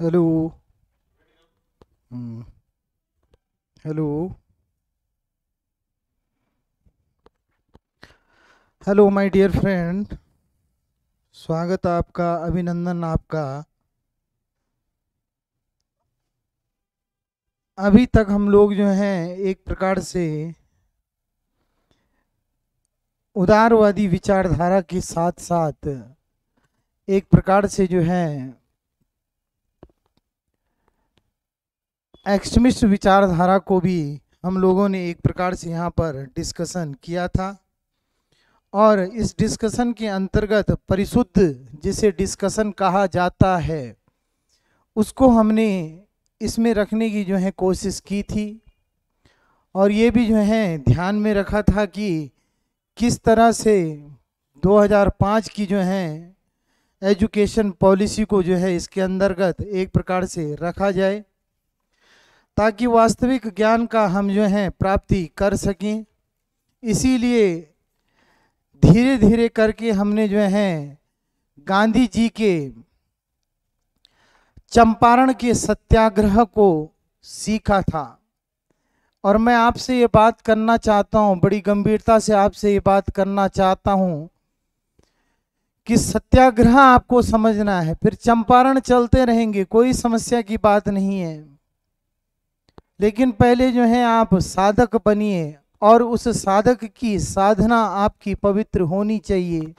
hello hello hello my dear friend स्वागत आपका अभिनंदन आपका अभी तक हम लोग जो हैं एक प्रकार से उदारवादी विचारधारा के साथ साथ एक प्रकार से जो है एक्सट्रीमिस्ट विचारधारा को भी हम लोगों ने एक प्रकार से यहाँ पर डिस्कशन किया था और इस डिस्कशन के अंतर्गत परिशुद्ध जिसे डिस्कशन कहा जाता है उसको हमने इसमें रखने की जो है कोशिश की थी और ये भी जो है ध्यान में रखा था कि किस तरह से 2005 की जो है एजुकेशन पॉलिसी को जो है इसके अंतर्गत एक प्रकार से रखा जाए ताकि वास्तविक ज्ञान का हम जो हैं प्राप्ति कर सकें इसीलिए धीरे धीरे करके हमने जो हैं गांधी जी के चंपारण के सत्याग्रह को सीखा था और मैं आपसे ये बात करना चाहता हूँ बड़ी गंभीरता से आपसे ये बात करना चाहता हूँ कि सत्याग्रह आपको समझना है फिर चंपारण चलते रहेंगे कोई समस्या की बात नहीं है लेकिन पहले जो है आप साधक बनिए और उस साधक की साधना आपकी पवित्र होनी चाहिए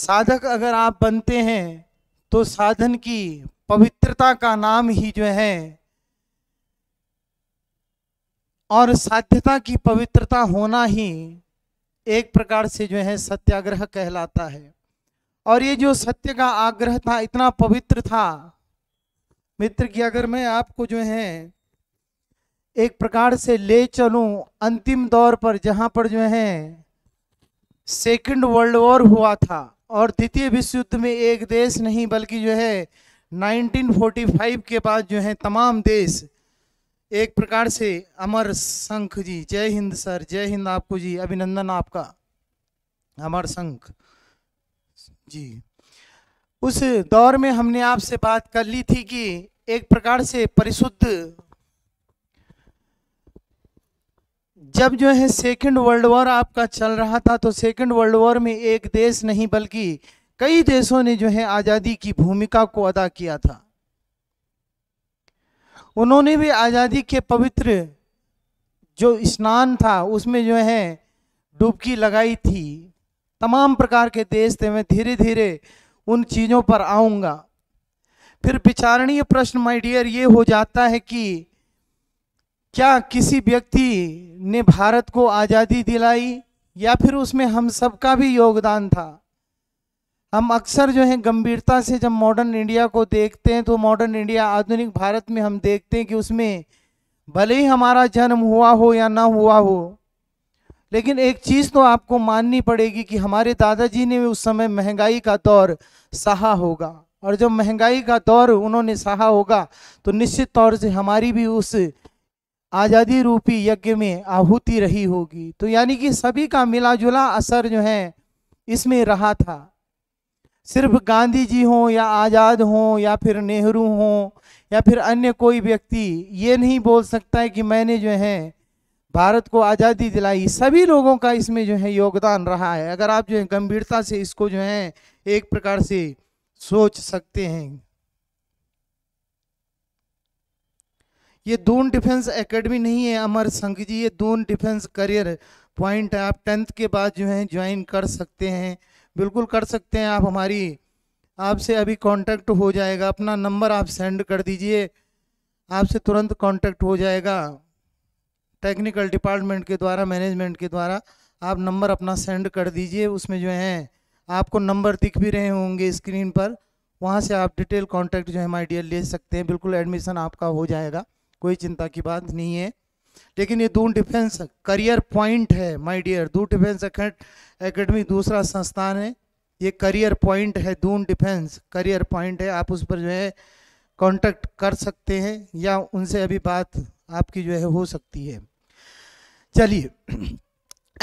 साधक अगर आप बनते हैं तो साधन की पवित्रता का नाम ही जो है और साध्यता की पवित्रता होना ही एक प्रकार से जो है सत्याग्रह कहलाता है और ये जो सत्य का आग्रह था इतना पवित्र था मित्र की अगर मैं आपको जो है एक प्रकार से ले चलूं अंतिम दौर पर जहां पर जो है सेकंड वर्ल्ड वॉर हुआ था और द्वितीय विश्व युद्ध में एक देश नहीं बल्कि जो है 1945 के बाद जो है तमाम देश एक प्रकार से अमर संख जी जय हिंद सर जय हिंद आपको जी अभिनंदन आपका अमर संख जी उस दौर में हमने आपसे बात कर ली थी कि एक प्रकार से परिशुद्ध जब जो है सेकेंड वर्ल्ड वॉर आपका चल रहा था तो सेकेंड वर्ल्ड वॉर में एक देश नहीं बल्कि कई देशों ने जो है आज़ादी की भूमिका को अदा किया था उन्होंने भी आज़ादी के पवित्र जो स्नान था उसमें जो है डुबकी लगाई थी तमाम प्रकार के देश थे मैं धीरे धीरे उन चीज़ों पर आऊँगा फिर विचारणीय प्रश्न माय डियर ये हो जाता है कि क्या किसी व्यक्ति ने भारत को आज़ादी दिलाई या फिर उसमें हम सबका भी योगदान था हम अक्सर जो है गंभीरता से जब मॉडर्न इंडिया को देखते हैं तो मॉडर्न इंडिया आधुनिक भारत में हम देखते हैं कि उसमें भले ही हमारा जन्म हुआ हो या ना हुआ हो लेकिन एक चीज़ तो आपको माननी पड़ेगी कि हमारे दादाजी ने उस समय महंगाई का दौर सहा होगा और जब महंगाई का दौर उन्होंने सहा होगा तो निश्चित तौर से हमारी भी उस आज़ादी रूपी यज्ञ में आहुति रही होगी तो यानी कि सभी का मिला जुला असर जो है इसमें रहा था सिर्फ गांधी जी हों या आज़ाद हों या फिर नेहरू हों या फिर अन्य कोई व्यक्ति ये नहीं बोल सकता है कि मैंने जो है भारत को आज़ादी दिलाई सभी लोगों का इसमें जो है योगदान रहा है अगर आप जो है गंभीरता से इसको जो है एक प्रकार से सोच सकते हैं ये दून डिफेंस एकेडमी नहीं है अमर संघ जी ये दून डिफेंस करियर पॉइंट है आप टेंथ के बाद जो है ज्वाइन कर सकते हैं बिल्कुल कर सकते हैं आप हमारी आपसे अभी कांटेक्ट हो जाएगा अपना नंबर आप सेंड कर दीजिए आपसे तुरंत कांटेक्ट हो जाएगा टेक्निकल डिपार्टमेंट के द्वारा मैनेजमेंट के द्वारा आप नंबर अपना सेंड कर दीजिए उसमें जो है आपको नंबर दिख भी रहे होंगे स्क्रीन पर वहाँ से आप डिटेल कांटेक्ट जो है माई डियर ले सकते हैं बिल्कुल एडमिशन आपका हो जाएगा कोई चिंता की बात नहीं है लेकिन ये दून डिफेंस करियर पॉइंट है माय डियर दो डिफेंस एकेडमी दूसरा संस्थान है ये करियर पॉइंट है दून डिफेंस करियर पॉइंट है आप उस पर जो है कांटेक्ट कर सकते हैं या उनसे अभी बात आपकी जो है हो सकती है चलिए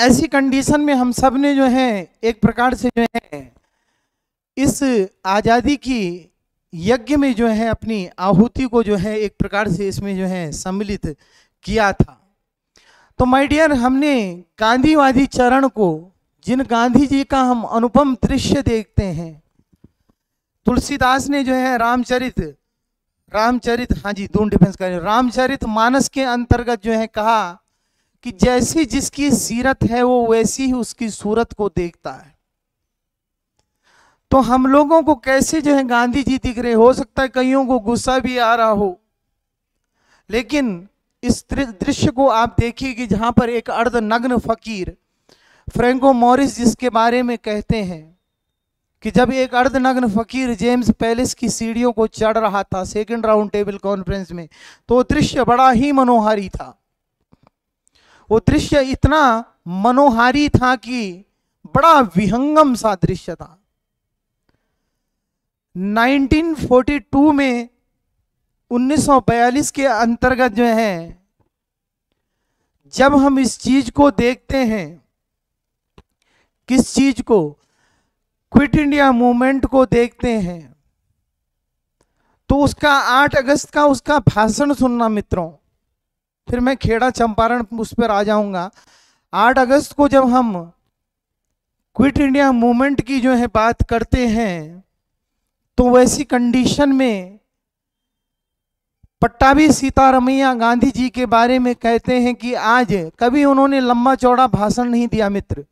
ऐसी कंडीशन में हम सब ने जो है एक प्रकार से जो है इस आज़ादी की यज्ञ में जो है अपनी आहुति को जो है एक प्रकार से इसमें जो है सम्मिलित किया था तो माय डियर हमने गांधीवादी चरण को जिन गांधी जी का हम अनुपम दृश्य देखते हैं तुलसीदास ने जो है रामचरित रामचरित हाँ जी दोनों डिफेंस कर रामचरित मानस के अंतर्गत जो है कहा कि जैसी जिसकी सीरत है वो वैसी ही उसकी सूरत को देखता है तो हम लोगों को कैसे जो है गांधी जी दिख रहे हो सकता है कईयों को गुस्सा भी आ रहा हो लेकिन इस दृश्य को आप देखिए कि जहां पर एक अर्ध नग्न फकीर फ्रेंको मॉरिस जिसके बारे में कहते हैं कि जब एक अर्धनग्न फकीर जेम्स पैलेस की सीढ़ियों को चढ़ रहा था सेकंड राउंड टेबल कॉन्फ्रेंस में तो दृश्य बड़ा ही मनोहारी था वो दृश्य इतना मनोहारी था कि बड़ा विहंगम सा दृश्य था 1942 में 1942 के अंतर्गत जो है जब हम इस चीज को देखते हैं किस चीज को क्विट इंडिया मूवमेंट को देखते हैं तो उसका 8 अगस्त का उसका भाषण सुनना मित्रों फिर मैं खेड़ा चंपारण उस पर आ जाऊंगा 8 अगस्त को जब हम क्विट इंडिया मूवमेंट की जो है बात करते हैं तो वैसी कंडीशन में पट्टाभी सीतारमैया गांधी जी के बारे में कहते हैं कि आज कभी उन्होंने लंबा चौड़ा भाषण नहीं दिया मित्र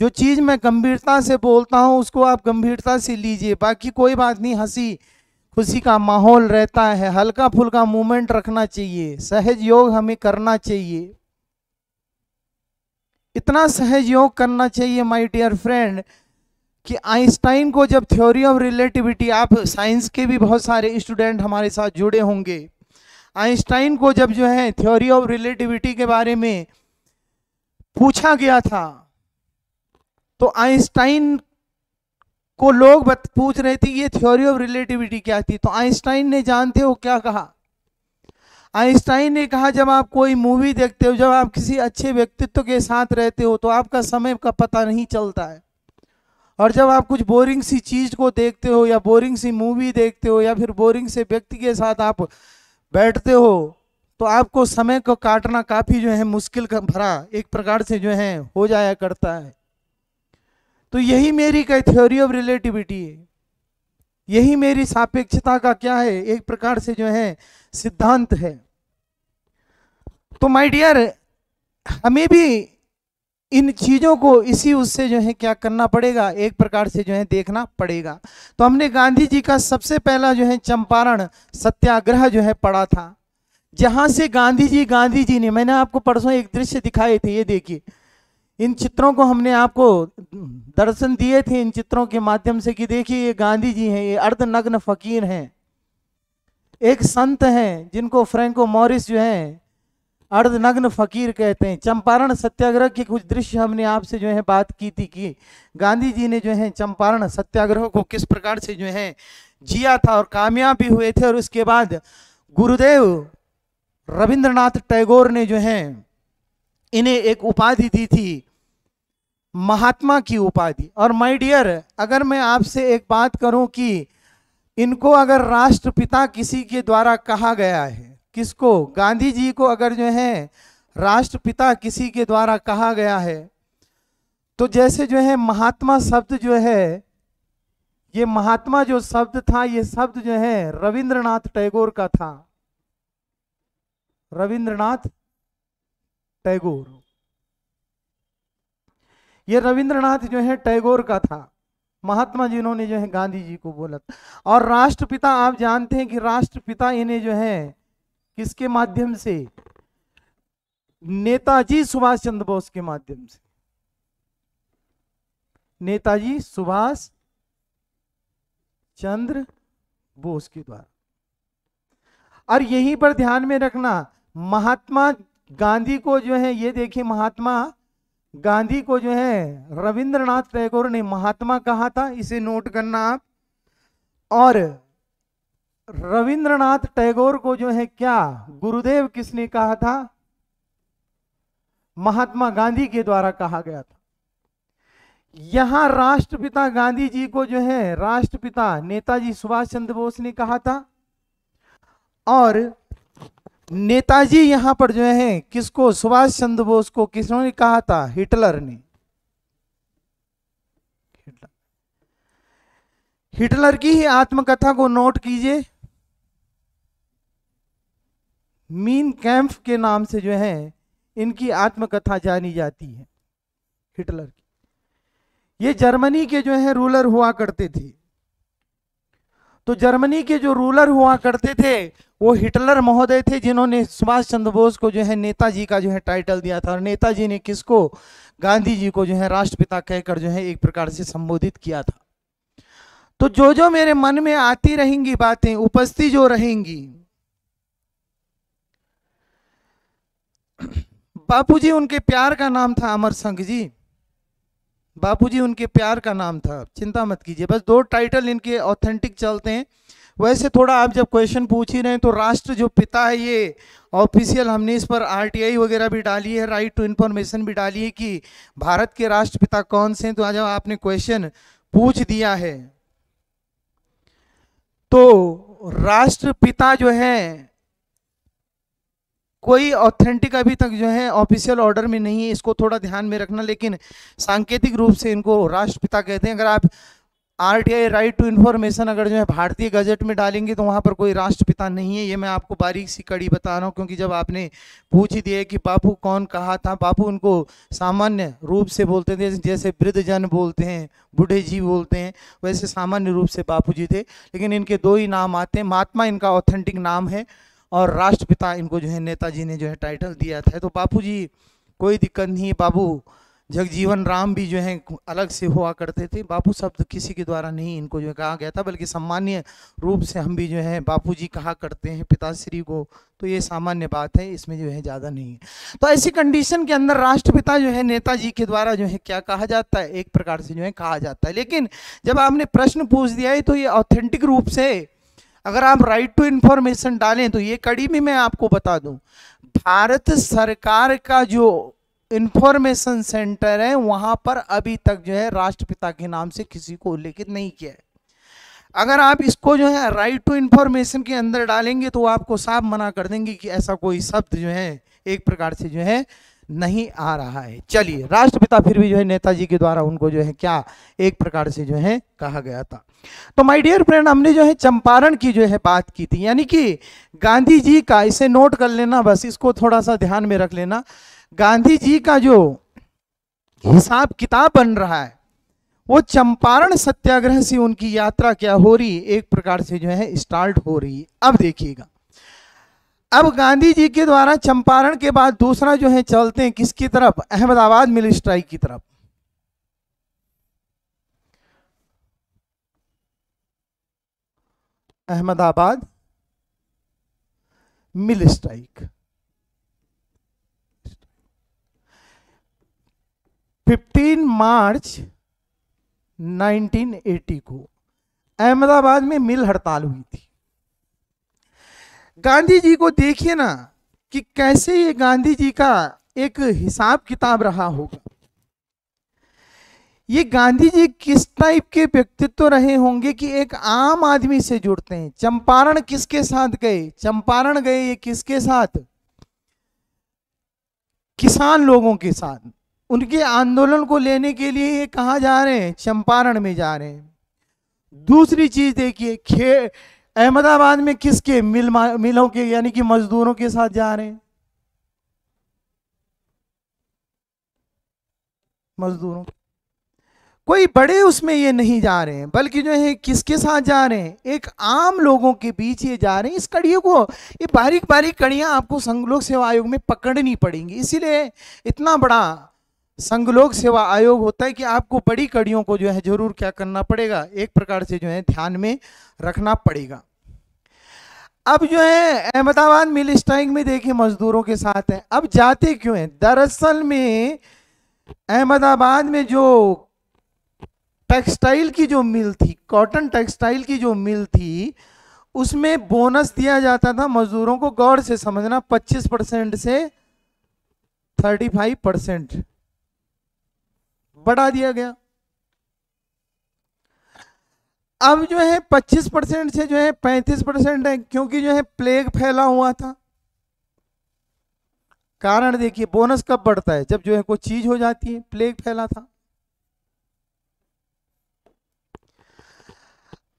जो चीज़ मैं गंभीरता से बोलता हूँ उसको आप गंभीरता से लीजिए बाकी कोई बात नहीं हंसी खुशी का माहौल रहता है हल्का फुल्का मूवमेंट रखना चाहिए सहज योग हमें करना चाहिए इतना सहज योग करना चाहिए माय डियर फ्रेंड कि आइंस्टाइन को जब थ्योरी ऑफ रिलेटिविटी आप साइंस के भी बहुत सारे स्टूडेंट हमारे साथ जुड़े होंगे आइंस्टाइन को जब जो है थ्योरी ऑफ रिलेटिविटी के बारे में पूछा गया था तो आइंस्टाइन को लोग बत, पूछ रहे थे ये थ्योरी ऑफ रिलेटिविटी क्या थी तो आइंस्टाइन ने जानते हो क्या कहा आइंस्टाइन ने कहा जब आप कोई मूवी देखते हो जब आप किसी अच्छे व्यक्तित्व के साथ रहते हो तो आपका समय का पता नहीं चलता है और जब आप कुछ बोरिंग सी चीज़ को देखते हो या बोरिंग सी मूवी देखते हो या फिर बोरिंग से व्यक्ति के साथ आप बैठते हो तो आपको समय को काटना काफ़ी जो है मुश्किल का भरा एक प्रकार से जो है हो जाया करता है तो यही मेरी क्या थ्योरी ऑफ रिलेटिविटी है यही मेरी सापेक्षता का क्या है एक प्रकार से जो है सिद्धांत है तो माय डियर हमें भी इन चीज़ों को इसी उससे जो है क्या करना पड़ेगा एक प्रकार से जो है देखना पड़ेगा तो हमने गांधी जी का सबसे पहला जो है चंपारण सत्याग्रह जो है पढ़ा था जहां से गांधी जी गांधी जी ने मैंने आपको परसों एक दृश्य दिखाए थे ये देखिए इन चित्रों को हमने आपको दर्शन दिए थे इन चित्रों के माध्यम से कि देखिए ये गांधी जी हैं ये अर्धनग्न फकीर हैं एक संत हैं जिनको फ्रेंको मॉरिस जो है अर्धनग्न फकीर कहते हैं चंपारण सत्याग्रह के कुछ दृश्य हमने आपसे जो है बात की थी कि गांधी जी ने जो है चंपारण सत्याग्रह को किस प्रकार से जो है जिया था और कामयाब भी हुए थे और उसके बाद गुरुदेव रविंद्रनाथ टैगोर ने जो है इन्हें एक उपाधि दी थी महात्मा की उपाधि और माय डियर अगर मैं आपसे एक बात करूं कि इनको अगर राष्ट्रपिता किसी के द्वारा कहा गया है किसको गांधी जी को अगर जो है राष्ट्रपिता किसी के द्वारा कहा गया है तो जैसे जो है महात्मा शब्द जो है ये महात्मा जो शब्द था ये शब्द जो है रविंद्रनाथ टैगोर का था रविंद्रनाथ टैगोर ये रविंद्रनाथ जो है टैगोर का था महात्मा जिन्होंने जो है गांधी जी को बोला और राष्ट्रपिता आप जानते हैं कि राष्ट्रपिता इन्हें जो है किसके माध्यम से नेताजी सुभाष चंद्र बोस के माध्यम से नेताजी सुभाष चंद्र बोस के द्वारा और यहीं पर ध्यान में रखना महात्मा गांधी को जो है ये देखिए महात्मा गांधी को जो है रविंद्रनाथ टैगोर ने महात्मा कहा था इसे नोट करना आप और रविंद्रनाथ टैगोर को जो है क्या गुरुदेव किसने कहा था महात्मा गांधी के द्वारा कहा गया था यहां राष्ट्रपिता गांधी जी को जो है राष्ट्रपिता नेताजी सुभाष चंद्र बोस ने कहा था और नेताजी यहां पर जो है किसको सुभाष चंद्र बोस को किसने कहा था हिटलर ने हिटलर की ही आत्मकथा को नोट कीजिए मीन कैंप के नाम से जो है इनकी आत्मकथा जानी जाती है हिटलर की ये जर्मनी के जो है रूलर हुआ करते थे तो जर्मनी के जो रूलर हुआ करते थे वो हिटलर महोदय थे जिन्होंने सुभाष चंद्र बोस को जो है नेताजी का जो है टाइटल दिया था और नेताजी ने किसको गांधी जी को जो है राष्ट्रपिता कहकर जो है एक प्रकार से संबोधित किया था तो जो जो मेरे मन में आती रहेंगी बातें उपस्थित जो रहेंगी बापूजी उनके प्यार का नाम था अमर संघ जी बापूजी उनके प्यार का नाम था चिंता मत कीजिए बस दो टाइटल इनके ऑथेंटिक चलते हैं वैसे थोड़ा आप जब क्वेश्चन पूछ ही रहे हैं तो राष्ट्र जो पिता है ये ऑफिशियल हमने इस पर आरटीआई वगैरह भी डाली है राइट टू इन्फॉर्मेशन भी डाली है कि भारत के राष्ट्रपिता कौन से हैं तो आज आपने क्वेश्चन पूछ दिया है तो राष्ट्रपिता जो है कोई ऑथेंटिक अभी तक जो है ऑफिशियल ऑर्डर में नहीं है इसको थोड़ा ध्यान में रखना लेकिन सांकेतिक रूप से इनको राष्ट्रपिता कहते हैं अगर आप R T I right to information अगर जो है भारतीय गजट में डालेंगे तो वहाँ पर कोई राष्ट्रपिता नहीं है ये मैं आपको बारीक सी कड़ी बता रहा हूँ क्योंकि जब आपने पूछ ही दिया कि बापू कौन कहा था बापू उनको सामान्य रूप से बोलते थे जैसे वृद्ध जन बोलते हैं बूढ़े जी बोलते हैं वैसे सामान्य रूप से बापू जी थे लेकिन इनके दो ही नाम आते हैं महात्मा इनका ऑथेंटिक नाम है और राष्ट्रपिता इनको जो है नेताजी ने जो है टाइटल दिया था तो बापू जी कोई दिक्कत नहीं बाबू जगजीवन राम भी जो है अलग से हुआ करते थे बापू शब्द किसी के द्वारा नहीं इनको जो है कहा गया था बल्कि सामान्य रूप से हम भी जो है बापू जी कहा करते हैं पिताश्री को तो ये सामान्य बात है इसमें जो है ज़्यादा नहीं है तो ऐसी कंडीशन के अंदर राष्ट्रपिता जो है नेताजी के द्वारा जो है क्या कहा जाता है एक प्रकार से जो है कहा जाता है लेकिन जब आपने प्रश्न पूछ दिया है तो ये ऑथेंटिक रूप से अगर आप राइट टू इन्फॉर्मेशन डालें तो ये कड़ी में मैं आपको बता दूं भारत सरकार का जो इन्फॉर्मेशन सेंटर है वहां पर अभी तक जो है राष्ट्रपिता के नाम से किसी को उल्लेखित नहीं किया है अगर आप इसको जो है राइट टू इंफॉर्मेशन के अंदर डालेंगे तो आपको साफ मना कर देंगे कि ऐसा कोई शब्द जो है एक प्रकार से जो है नहीं आ रहा है चलिए राष्ट्रपिता फिर भी जो है नेताजी के द्वारा उनको जो है क्या एक प्रकार से जो है कहा गया था तो माय डियर फ्रेंड हमने जो है चंपारण की जो है बात की थी यानी कि गांधी जी का इसे नोट कर लेना बस इसको थोड़ा सा ध्यान में रख लेना गांधी जी का जो हिसाब किताब बन रहा है वो चंपारण सत्याग्रह से उनकी यात्रा क्या हो रही एक प्रकार से जो है स्टार्ट हो रही अब देखिएगा अब गांधी जी के द्वारा चंपारण के बाद दूसरा जो है चलते हैं किसकी तरफ अहमदाबाद मिल स्ट्राइक की तरफ Ahmedabad mill strike fifteen March 1980 को अहमदाबाद में मिल हड़ताल हुई थी गांधी जी को देखिए ना कि कैसे ये गांधी जी का एक हिसाब किताब रहा होगा ये गांधी जी किस टाइप के व्यक्तित्व रहे होंगे कि एक आम आदमी से जुड़ते हैं चंपारण किसके साथ गए चंपारण गए ये किसके साथ किसान लोगों के साथ उनके आंदोलन को लेने के लिए ये कहा जा रहे हैं चंपारण में जा रहे हैं दूसरी चीज देखिए खे अहमदाबाद में किसके मिल मिलों के यानी कि मजदूरों के साथ जा रहे हैं मजदूरों कोई बड़े उसमें ये नहीं जा रहे हैं बल्कि जो है किसके साथ जा रहे हैं एक आम लोगों के बीच ये जा रहे हैं इस कड़ियों को ये बारीक बारीक कड़ियाँ आपको लोक सेवा आयोग में पकड़नी पड़ेंगी इसीलिए इतना बड़ा लोक सेवा आयोग होता है कि आपको बड़ी कड़ियों को जो है जरूर क्या करना पड़ेगा एक प्रकार से जो है ध्यान में रखना पड़ेगा अब जो है अहमदाबाद मिल स्ट्राइक में देखिए मजदूरों के साथ है अब जाते क्यों हैं दरअसल में अहमदाबाद में जो टेक्सटाइल की जो मिल थी कॉटन टेक्सटाइल की जो मिल थी उसमें बोनस दिया जाता था मजदूरों को गौर से समझना 25 परसेंट से 35 परसेंट बढ़ा दिया गया अब जो है 25 परसेंट से जो है 35 परसेंट है क्योंकि जो है प्लेग फैला हुआ था कारण देखिए बोनस कब बढ़ता है जब जो है कोई चीज हो जाती है प्लेग फैला था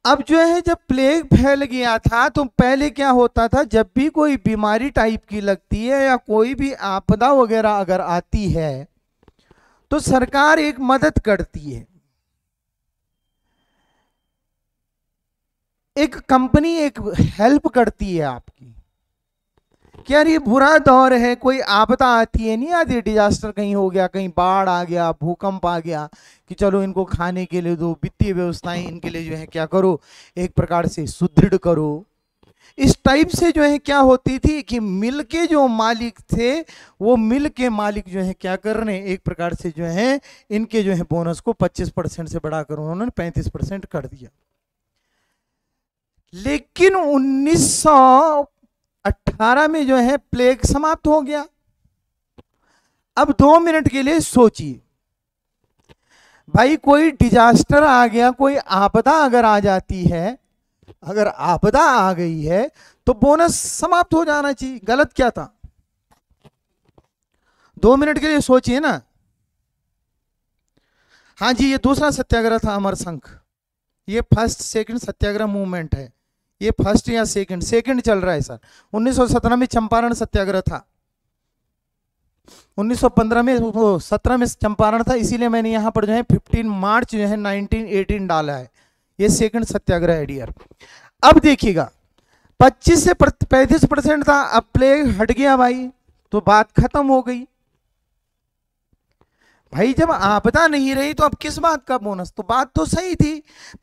अब जो है जब प्लेग फैल गया था तो पहले क्या होता था जब भी कोई बीमारी टाइप की लगती है या कोई भी आपदा वगैरह अगर आती है तो सरकार एक मदद करती है एक कंपनी एक हेल्प करती है आपकी कि यार ये बुरा दौर है कोई आपदा आती है नहीं आती डिजास्टर कहीं हो गया कहीं बाढ़ आ गया भूकंप आ गया कि चलो इनको खाने के लिए दो वित्तीय व्यवस्थाएं इनके लिए जो है क्या करो एक प्रकार से सुदृढ़ करो इस टाइप से जो है क्या होती थी कि मिल के जो मालिक थे वो मिल के मालिक जो है क्या कर रहे हैं एक प्रकार से जो है इनके जो है बोनस को 25 परसेंट से बढ़ाकर उन्होंने 35 परसेंट कर दिया लेकिन उन्नीस अट्ठारह में जो है प्लेग समाप्त हो गया अब दो मिनट के लिए सोचिए भाई कोई डिजास्टर आ गया कोई आपदा अगर आ जाती है अगर आपदा आ गई है तो बोनस समाप्त हो जाना चाहिए गलत क्या था दो मिनट के लिए सोचिए ना हाँ जी ये दूसरा सत्याग्रह था अमर संख ये फर्स्ट सेकंड सत्याग्रह मूवमेंट है ये फर्स्ट या सेकंड सेकंड चल रहा है सर 1917 में चंपारण सत्याग्रह था 1915 में वो सत्रह में चंपारण था इसीलिए मैंने यहाँ पर जो है 15 मार्च जो है 1918 डाला है ये सेकंड सत्याग्रह है डियर अब देखिएगा 25 से पैंतीस परसेंट था अब प्लेग हट गया भाई तो बात खत्म हो गई भाई जब आपदा नहीं रही तो अब किस बात का बोनस तो बात तो सही थी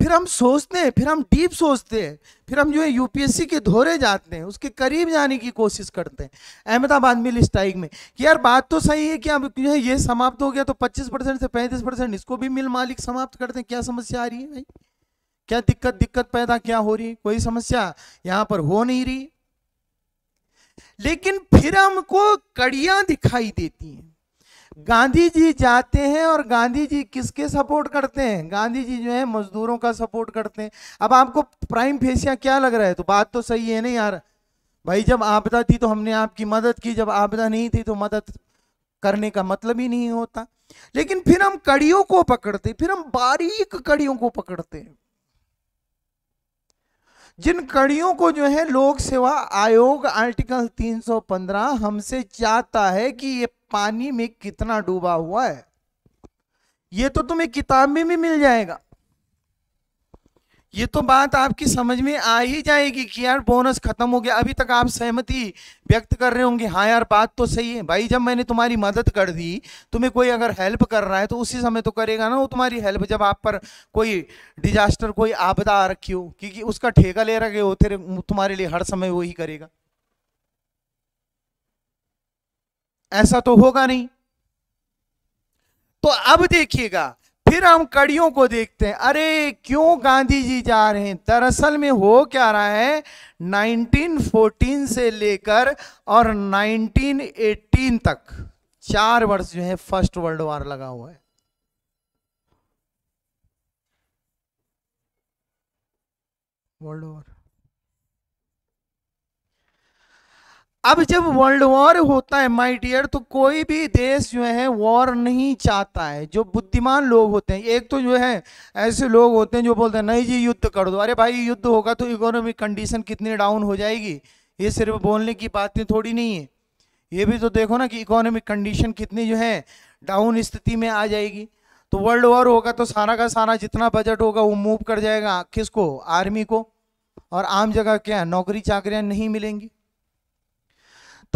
फिर हम सोचते हैं फिर हम डीप सोचते हैं फिर हम जो है यूपीएससी के धोरे जाते हैं उसके करीब जाने की कोशिश करते हैं अहमदाबाद मिल स्ट्राइक में कि यार बात तो सही है कि अब जो है ये समाप्त हो गया तो 25 परसेंट से 35 परसेंट इसको भी मिल मालिक समाप्त करते हैं क्या समस्या आ रही है भाई क्या दिक्कत दिक्कत पैदा क्या हो रही है कोई समस्या यहाँ पर हो नहीं रही लेकिन फिर हमको कड़ियां दिखाई देती हैं गांधी जी जाते हैं और गांधी जी किसके सपोर्ट करते हैं गांधी जी जो है मजदूरों का सपोर्ट करते हैं अब आपको प्राइम फेसिया क्या लग रहा है तो बात तो सही है ना यार भाई जब आपदा थी तो हमने आपकी मदद की जब आपदा नहीं थी तो मदद करने का मतलब ही नहीं होता लेकिन फिर हम कड़ियों को पकड़ते फिर हम बारीक कड़ियों को पकड़ते हैं जिन कड़ियों को जो है लोक सेवा आयोग आर्टिकल 315 हमसे चाहता है कि ये पानी में कितना डूबा हुआ है ये तो तुम्हें किताब में भी मिल जाएगा ये तो बात आपकी समझ में आ ही जाएगी कि यार बोनस खत्म हो गया अभी तक आप सहमति व्यक्त कर रहे होंगे हाँ यार बात तो सही है भाई जब मैंने तुम्हारी मदद कर दी तुम्हें कोई अगर हेल्प कर रहा है तो उसी समय तो करेगा ना वो तुम्हारी हेल्प जब आप पर कोई डिजास्टर कोई आपदा आ रखी हो क्योंकि उसका ठेका ले रखे हो तेरे तुम्हारे लिए हर समय वही करेगा ऐसा तो होगा नहीं तो अब देखिएगा फिर हम कड़ियों को देखते हैं अरे क्यों गांधी जी जा रहे हैं दरअसल में हो क्या रहा है 1914 से लेकर और 1918 तक चार वर्ष जो है फर्स्ट वर्ल्ड वॉर लगा हुआ है वर्ल्ड वॉर अब जब वर्ल्ड वॉर होता है माय डियर तो कोई भी देश जो है वॉर नहीं चाहता है जो बुद्धिमान लोग होते हैं एक तो जो है ऐसे लोग होते हैं जो बोलते हैं नहीं जी युद्ध कर दो अरे भाई युद्ध होगा तो इकोनॉमिक कंडीशन कितनी डाउन हो जाएगी ये सिर्फ बोलने की बातें थोड़ी नहीं है ये भी तो देखो ना कि इकोनॉमिक कंडीशन कितनी जो है डाउन स्थिति में आ जाएगी तो वर्ल्ड वॉर होगा तो सारा का सारा जितना बजट होगा वो मूव कर जाएगा किसको आर्मी को और आम जगह क्या नौकरी चाकरियाँ नहीं मिलेंगी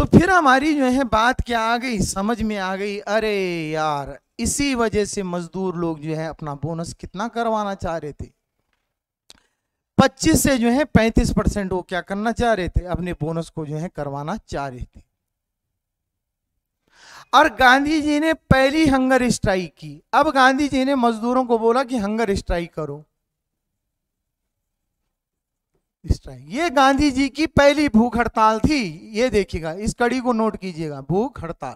तो फिर हमारी जो है बात क्या आ गई समझ में आ गई अरे यार इसी वजह से मजदूर लोग जो है अपना बोनस कितना करवाना चाह रहे थे 25 से जो है 35 परसेंट वो क्या करना चाह रहे थे अपने बोनस को जो है करवाना चाह रहे थे और गांधी जी ने पहली हंगर स्ट्राइक की अब गांधी जी ने मजदूरों को बोला कि हंगर स्ट्राइक करो ये गांधी जी की पहली भूख हड़ताल थी ये देखिएगा इस कड़ी को नोट कीजिएगा भूख हड़ताल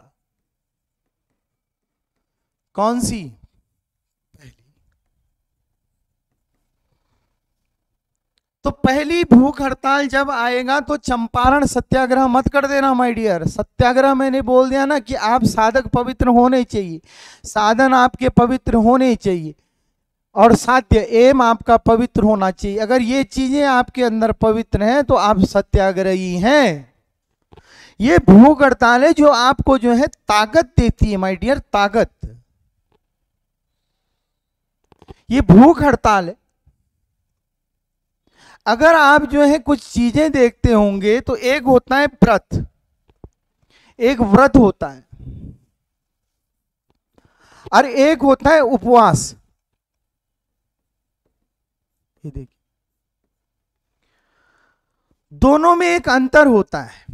कौन सी तो पहली भूख हड़ताल जब आएगा तो चंपारण सत्याग्रह मत कर देना माय डियर सत्याग्रह मैंने बोल दिया ना कि आप साधक पवित्र होने चाहिए साधन आपके पवित्र होने चाहिए और सत्य एम आपका पवित्र होना चाहिए अगर ये चीजें आपके अंदर पवित्र हैं तो आप सत्याग्रही हैं ये भूख है जो आपको जो है ताकत देती है माय डियर ताकत ये भूख हड़ताल है अगर आप जो है कुछ चीजें देखते होंगे तो एक होता है व्रत एक व्रत होता है और एक होता है उपवास ये देखिए दोनों में एक अंतर होता है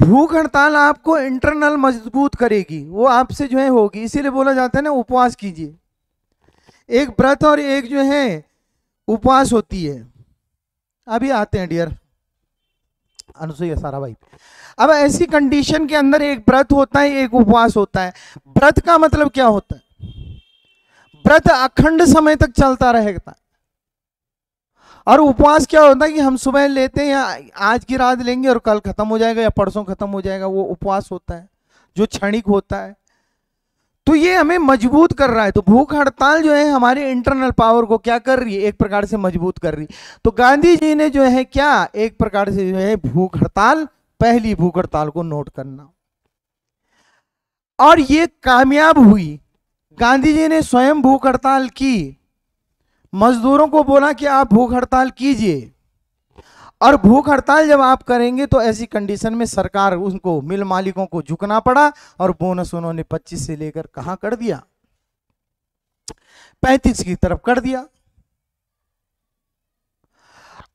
भूख हड़ताल आपको इंटरनल मजबूत करेगी वो आपसे जो है होगी इसीलिए बोला जाता है ना उपवास कीजिए एक व्रत और एक जो है उपवास होती है अभी आते हैं डियर अनुसुईया सारा भाई अब ऐसी कंडीशन के अंदर एक व्रत होता है एक उपवास होता है व्रत का मतलब क्या होता है व्रत अखंड समय तक चलता रहता है और उपवास क्या होता है कि हम सुबह लेते हैं या आज की रात लेंगे और कल खत्म हो जाएगा या परसों खत्म हो जाएगा वो उपवास होता है जो क्षणिक होता है तो ये हमें मजबूत कर रहा है तो भूख हड़ताल जो है हमारे इंटरनल पावर को क्या कर रही है एक प्रकार से मजबूत कर रही तो गांधी जी ने जो है क्या एक प्रकार से जो है भूख हड़ताल पहली भूख हड़ताल को नोट करना और ये कामयाब हुई गांधी जी ने स्वयं भूख हड़ताल की मजदूरों को बोला कि आप भूख हड़ताल कीजिए और भूख हड़ताल जब आप करेंगे तो ऐसी कंडीशन में सरकार उनको मिल मालिकों को झुकना पड़ा और बोनस उन्होंने 25 से लेकर कहा कर दिया 35 की तरफ कर दिया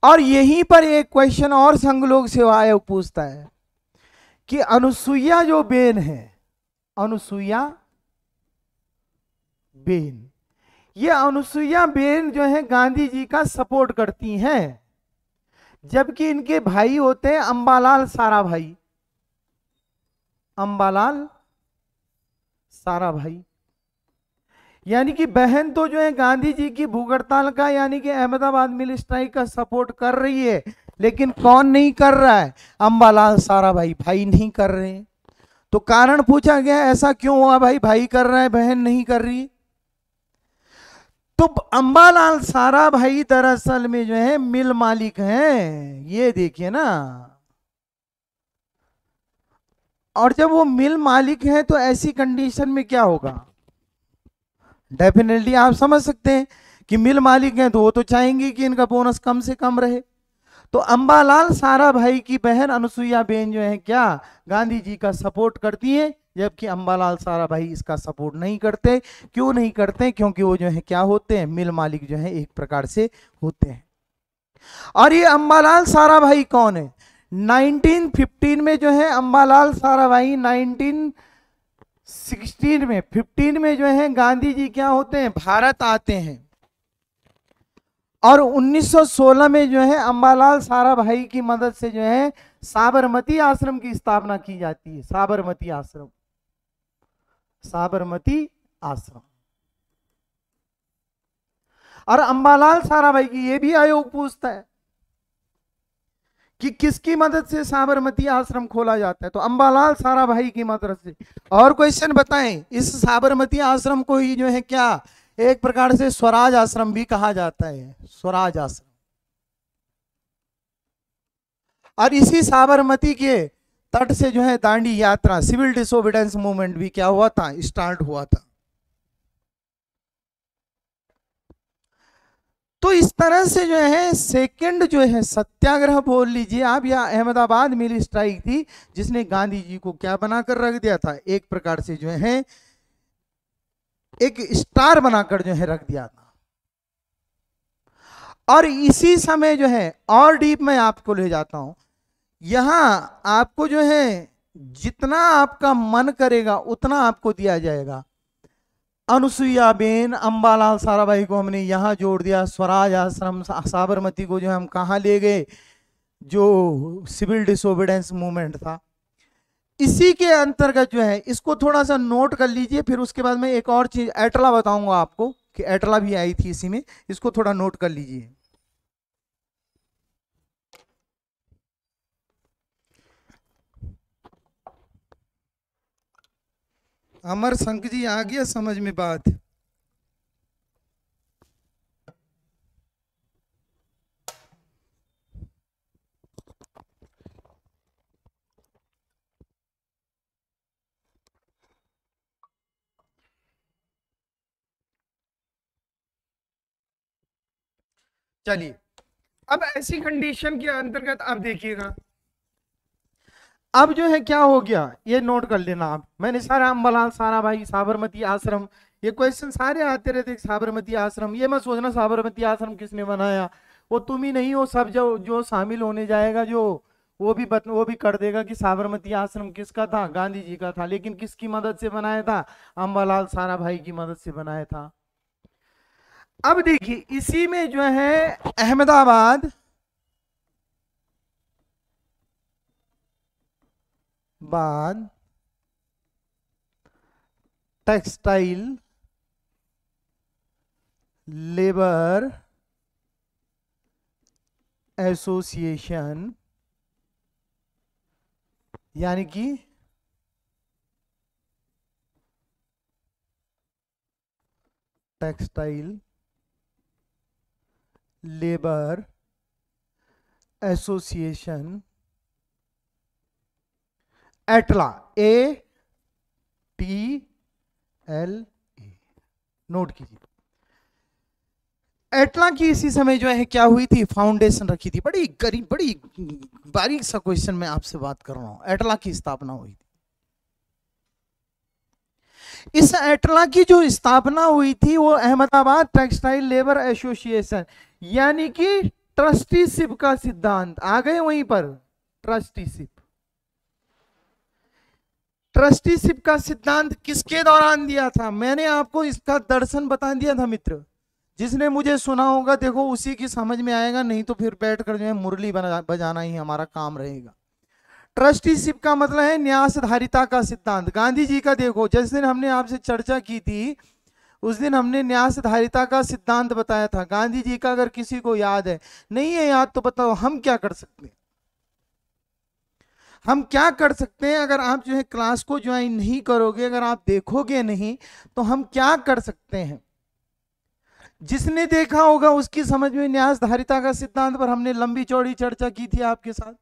और यहीं पर एक क्वेश्चन और संघ लोक सेवा आयोग पूछता है कि अनुसुईया जो बेन है अनुसुईया बेन ये अनुसुईया बेन जो है गांधी जी का सपोर्ट करती हैं जबकि इनके भाई होते हैं अंबालाल सारा भाई अंबालाल सारा भाई यानी कि बहन तो जो है गांधी जी की भूगड़ताल का यानी कि अहमदाबाद मिल स्ट्राइक का सपोर्ट कर रही है लेकिन कौन नहीं कर रहा है अंबालाल सारा भाई भाई नहीं कर रहे हैं तो कारण पूछा गया ऐसा क्यों हुआ भाई भाई कर रहा है बहन नहीं कर रही तो अंबालाल सारा भाई दरअसल में जो है मिल मालिक हैं ये देखिए ना और जब वो मिल मालिक हैं तो ऐसी कंडीशन में क्या होगा डेफिनेटली आप समझ सकते हैं कि मिल मालिक हैं तो वो तो चाहेंगे कि इनका बोनस कम से कम रहे तो अंबालाल सारा भाई की बहन अनुसुईया बेन जो है क्या गांधी जी का सपोर्ट करती है जबकि अम्बालाल सारा भाई इसका सपोर्ट नहीं करते क्यों नहीं करते क्योंकि वो जो है क्या होते हैं मिल मालिक जो है एक प्रकार से होते हैं और ये अम्बालाल सारा भाई कौन है 1915 में जो है अम्बालाल सारा भाई 1916 में 15 में जो है गांधी जी क्या होते हैं भारत आते हैं और 1916 में जो है अम्बालाल सारा भाई की मदद से जो है साबरमती आश्रम की स्थापना की जाती है साबरमती आश्रम साबरमती आश्रम और अंबालाल साराभाई की यह भी आयोग पूछता है कि किसकी मदद से साबरमती आश्रम खोला जाता है तो अंबालाल साराभाई की मदद से और क्वेश्चन बताएं इस साबरमती आश्रम को ही जो है क्या एक प्रकार से स्वराज आश्रम भी कहा जाता है स्वराज आश्रम और इसी साबरमती के तट से जो है दांडी यात्रा सिविल डिसोबिडेंस मूवमेंट भी क्या हुआ था स्टार्ट हुआ था तो इस तरह से जो है सेकंड जो है सत्याग्रह बोल लीजिए आप या अहमदाबाद मिल स्ट्राइक थी जिसने गांधी जी को क्या बनाकर रख दिया था एक प्रकार से जो है एक स्टार बनाकर जो है रख दिया था और इसी समय जो है और डीप में आपको ले जाता हूं यहाँ आपको जो है जितना आपका मन करेगा उतना आपको दिया जाएगा अनुसुईया बेन अम्बालाल साराभाई को हमने यहाँ जोड़ दिया स्वराज आश्रम साबरमती को जो हम कहाँ ले गए जो सिविल डिसोबिडेंस मूवमेंट था इसी के अंतर्गत जो है इसको थोड़ा सा नोट कर लीजिए फिर उसके बाद मैं एक और चीज़ एटला बताऊंगा आपको कि एटला भी आई थी इसी में इसको थोड़ा नोट कर लीजिए अमर शंख जी आ गया समझ में बात चलिए अब ऐसी कंडीशन के अंतर्गत आप देखिएगा अब जो है क्या हो गया ये नोट कर लेना आप मैंने सारा अम्बलाल सारा भाई साबरमती आश्रम ये क्वेश्चन सारे आते रहते साबरमती आश्रम ये मत सोचना साबरमती आश्रम किसने बनाया वो तुम ही नहीं हो सब जो जो शामिल होने जाएगा जो वो भी बत, वो भी कर देगा कि साबरमती आश्रम किसका था गांधी जी का था लेकिन किसकी मदद से बनाया था अम्बालाल सारा भाई की मदद से बनाया था अब देखिए इसी में जो है अहमदाबाद बाद टेक्सटाइल लेबर एसोसिएशन यानी कि textile labour association ATLA A T L A नोट कीजिए एटला की इसी समय जो है क्या हुई थी फाउंडेशन रखी थी बड़ी गरीब बड़ी बारीक सा क्वेश्चन मैं आपसे बात कर रहा हूं एटला की स्थापना हुई थी इस एटला की जो स्थापना हुई थी वो अहमदाबाद टेक्सटाइल लेबर एसोसिएशन यानी कि ट्रस्टीशिप का सिद्धांत आ गए वहीं पर ट्रस्टीशिप ट्रस्टीशिप का सिद्धांत किसके दौरान दिया था मैंने आपको इसका दर्शन बता दिया था मित्र जिसने मुझे सुना होगा देखो उसी की समझ में आएगा नहीं तो फिर बैठ कर जो है मुरली बजाना ही हमारा काम रहेगा ट्रस्टीशिप का मतलब है न्यासधारिता का सिद्धांत गांधी जी का देखो जिस दिन हमने आपसे चर्चा की थी उस दिन हमने न्यासधारिता का सिद्धांत बताया था गांधी जी का अगर किसी को याद है नहीं है याद तो बताओ हम क्या कर सकते हैं हम क्या कर सकते हैं अगर आप जो है क्लास को ज्वाइन नहीं करोगे अगर आप देखोगे नहीं तो हम क्या कर सकते हैं जिसने देखा होगा उसकी समझ में न्यास धारिता का सिद्धांत पर हमने लंबी चौड़ी चर्चा की थी आपके साथ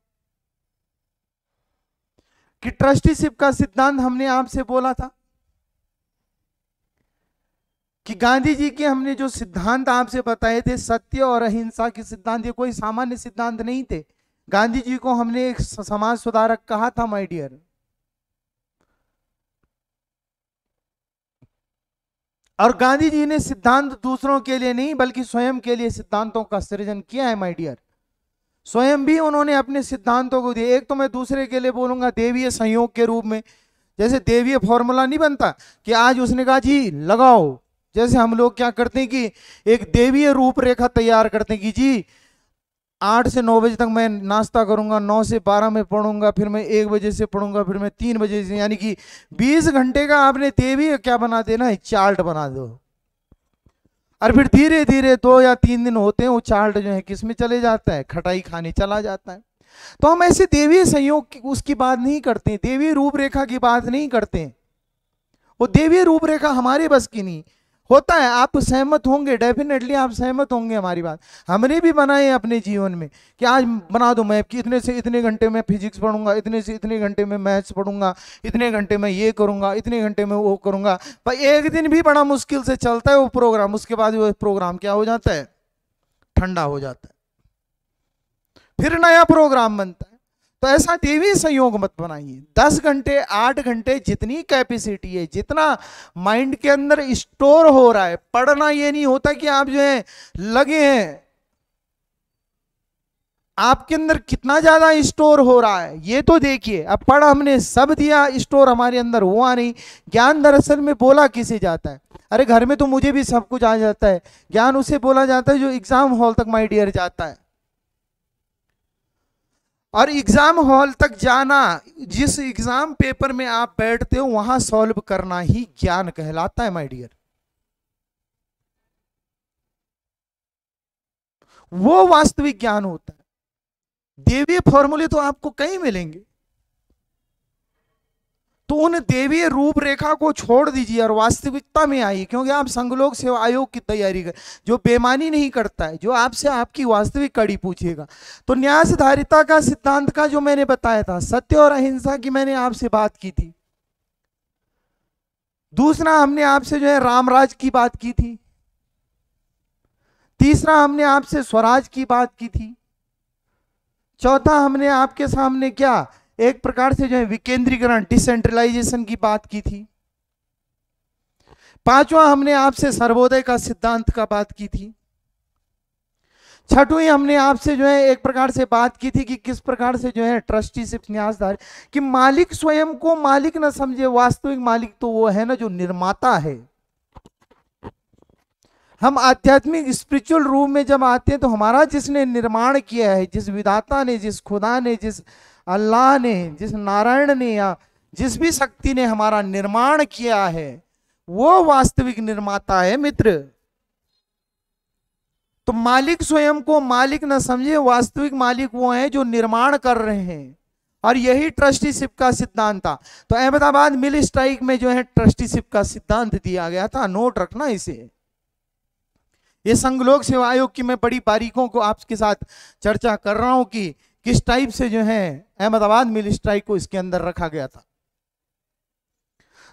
कि ट्रस्टीशिप का सिद्धांत हमने आपसे बोला था कि गांधी जी के हमने जो सिद्धांत आपसे बताए थे सत्य और अहिंसा के सिद्धांत ये कोई सामान्य सिद्धांत नहीं थे गांधी जी को हमने एक समाज सुधारक कहा था माय डियर और गांधी जी ने सिद्धांत दूसरों के लिए नहीं बल्कि स्वयं के लिए सिद्धांतों का सृजन किया है माय डियर स्वयं भी उन्होंने अपने सिद्धांतों को दिए एक तो मैं दूसरे के लिए बोलूंगा देवीय संयोग के रूप में जैसे देवीय फॉर्मूला नहीं बनता कि आज उसने कहा जी लगाओ जैसे हम लोग क्या करते हैं कि एक देवीय रूपरेखा तैयार करते हैं कि जी आठ से नौ बजे तक मैं नाश्ता करूंगा नौ से बारह में पढ़ूंगा फिर मैं एक बजे से पढ़ूंगा फिर मैं तीन बजे से यानी कि बीस घंटे का आपने देवी क्या बना देना चार्ट बना दो और फिर धीरे धीरे दो या तीन दिन होते हैं वो चार्ट जो है किस में चले जाता है खटाई खाने चला जाता है तो हम ऐसे देवी संयोग उसकी बात नहीं करते देवी रूपरेखा की बात नहीं करते वो देवी रूपरेखा हमारे बस की नहीं होता है आप सहमत होंगे डेफिनेटली आप सहमत होंगे हमारी बात हमने भी बनाए अपने जीवन में कि आज बना दो मैप कि इतने से इतने घंटे में फिजिक्स पढ़ूंगा इतने से इतने घंटे में मैथ्स पढ़ूंगा इतने घंटे में ये करूंगा इतने घंटे में वो करूंगा पर एक दिन भी बड़ा मुश्किल से चलता है वो प्रोग्राम उसके बाद वो प्रोग्राम क्या हो जाता है ठंडा हो जाता है फिर नया प्रोग्राम बनता है तो ऐसा देवी संयोग मत बनाइए दस घंटे आठ घंटे जितनी कैपेसिटी है जितना माइंड के अंदर स्टोर हो रहा है पढ़ना ये नहीं होता कि आप जो है लगे हैं आपके अंदर कितना ज्यादा स्टोर हो रहा है ये तो देखिए अब पढ़ हमने सब दिया स्टोर हमारे अंदर हुआ नहीं ज्ञान दरअसल में बोला किसे जाता है अरे घर में तो मुझे भी सब कुछ आ जाता है ज्ञान उसे बोला जाता है जो एग्जाम हॉल तक माई डियर जाता है और एग्ज़ाम हॉल तक जाना जिस एग्ज़ाम पेपर में आप बैठते हो वहां सॉल्व करना ही ज्ञान कहलाता है माय डियर वो वास्तविक ज्ञान होता है देवी फॉर्मूले तो आपको कहीं मिलेंगे तो उन देवीय रूपरेखा को छोड़ दीजिए और वास्तविकता में आइए क्योंकि आप संघलोक सेवा आयोग की तैयारी कर जो बेमानी नहीं करता है जो आपसे आपकी वास्तविक कड़ी पूछेगा तो न्यासधारिता का सिद्धांत का जो मैंने बताया था सत्य और अहिंसा की मैंने आपसे बात की थी दूसरा हमने आपसे जो है रामराज की बात की थी तीसरा हमने आपसे स्वराज की बात की थी चौथा हमने आपके सामने क्या एक प्रकार से जो है विकेंद्रीकरण डिसेंट्रलाइजेशन की बात की थी पांचवा हमने आपसे सर्वोदय का सिद्धांत का बात की थी छठवी हमने आपसे जो है एक प्रकार से बात की थी कि किस प्रकार से जो है ट्रस्टीशिप न्यासधारी कि मालिक स्वयं को मालिक ना समझे वास्तविक मालिक तो वो है ना जो निर्माता है हम आध्यात्मिक स्पिरिचुअल रूप में जब आते हैं तो हमारा जिसने निर्माण किया है जिस विधाता ने जिस खुदा ने जिस अल्लाह ने जिस नारायण ने या जिस भी शक्ति ने हमारा निर्माण किया है वो वास्तविक निर्माता है मित्र तो मालिक स्वयं को मालिक न समझे वास्तविक मालिक वो है जो निर्माण कर रहे हैं और यही ट्रस्टीशिप का सिद्धांत था तो अहमदाबाद मिल स्ट्राइक में जो है ट्रस्टीशिप का सिद्धांत दिया गया था नोट रखना इसे ये संघ लोक सेवा आयोग की मैं बड़ी बारीकों को आपके साथ चर्चा कर रहा हूं कि किस टाइप से जो है अहमदाबाद मिल स्ट्राइक को इसके अंदर रखा गया था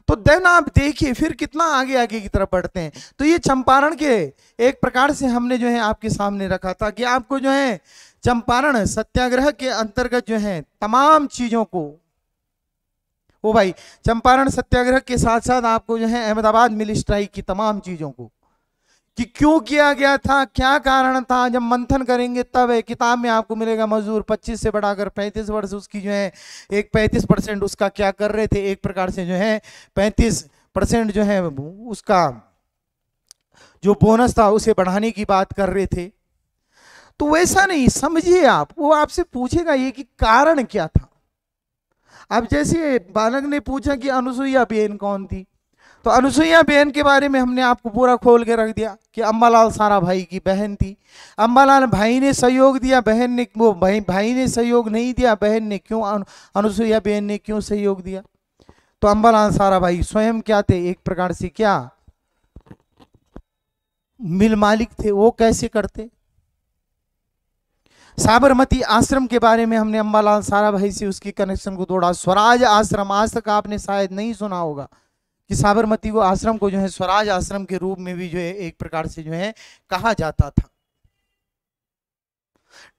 तो देन आप देखिए फिर कितना आगे आगे की तरफ बढ़ते हैं तो ये चंपारण के एक प्रकार से हमने जो है आपके सामने रखा था कि आपको जो है चंपारण सत्याग्रह के अंतर्गत जो है तमाम चीजों को वो भाई चंपारण सत्याग्रह के साथ साथ आपको जो है अहमदाबाद मिल स्ट्राइक की तमाम चीजों को कि क्यों किया गया था क्या कारण था जब मंथन करेंगे तब है किताब में आपको मिलेगा मजदूर 25 से बढ़ाकर 35 वर्ष उसकी जो है एक 35 परसेंट उसका क्या कर रहे थे एक प्रकार से जो है 35 परसेंट जो है उसका जो बोनस था उसे बढ़ाने की बात कर रहे थे तो वैसा नहीं समझिए आप वो आपसे पूछेगा ये कि कारण क्या था अब जैसे बालक ने पूछा कि अनुसुईया बेन कौन थी तो अनुसुईया बहन के बारे में हमने आपको पूरा खोल के रख दिया कि अम्बालाल सारा भाई की बहन थी अम्बालाल भाई ने सहयोग दिया बहन ने वो भाई भाई ने सहयोग नहीं दिया बहन ने क्यों अनुसुईया बहन ने क्यों सहयोग दिया तो अम्बालाल सारा भाई स्वयं क्या थे एक प्रकार से क्या मिल मालिक थे वो कैसे करते साबरमती आश्रम के बारे में हमने अम्बालाल सारा भाई से उसकी कनेक्शन को तोड़ा स्वराज आश्रम आज तक आपने शायद नहीं सुना होगा कि साबरमती वो आश्रम को जो है स्वराज आश्रम के रूप में भी जो है एक प्रकार से जो है कहा जाता था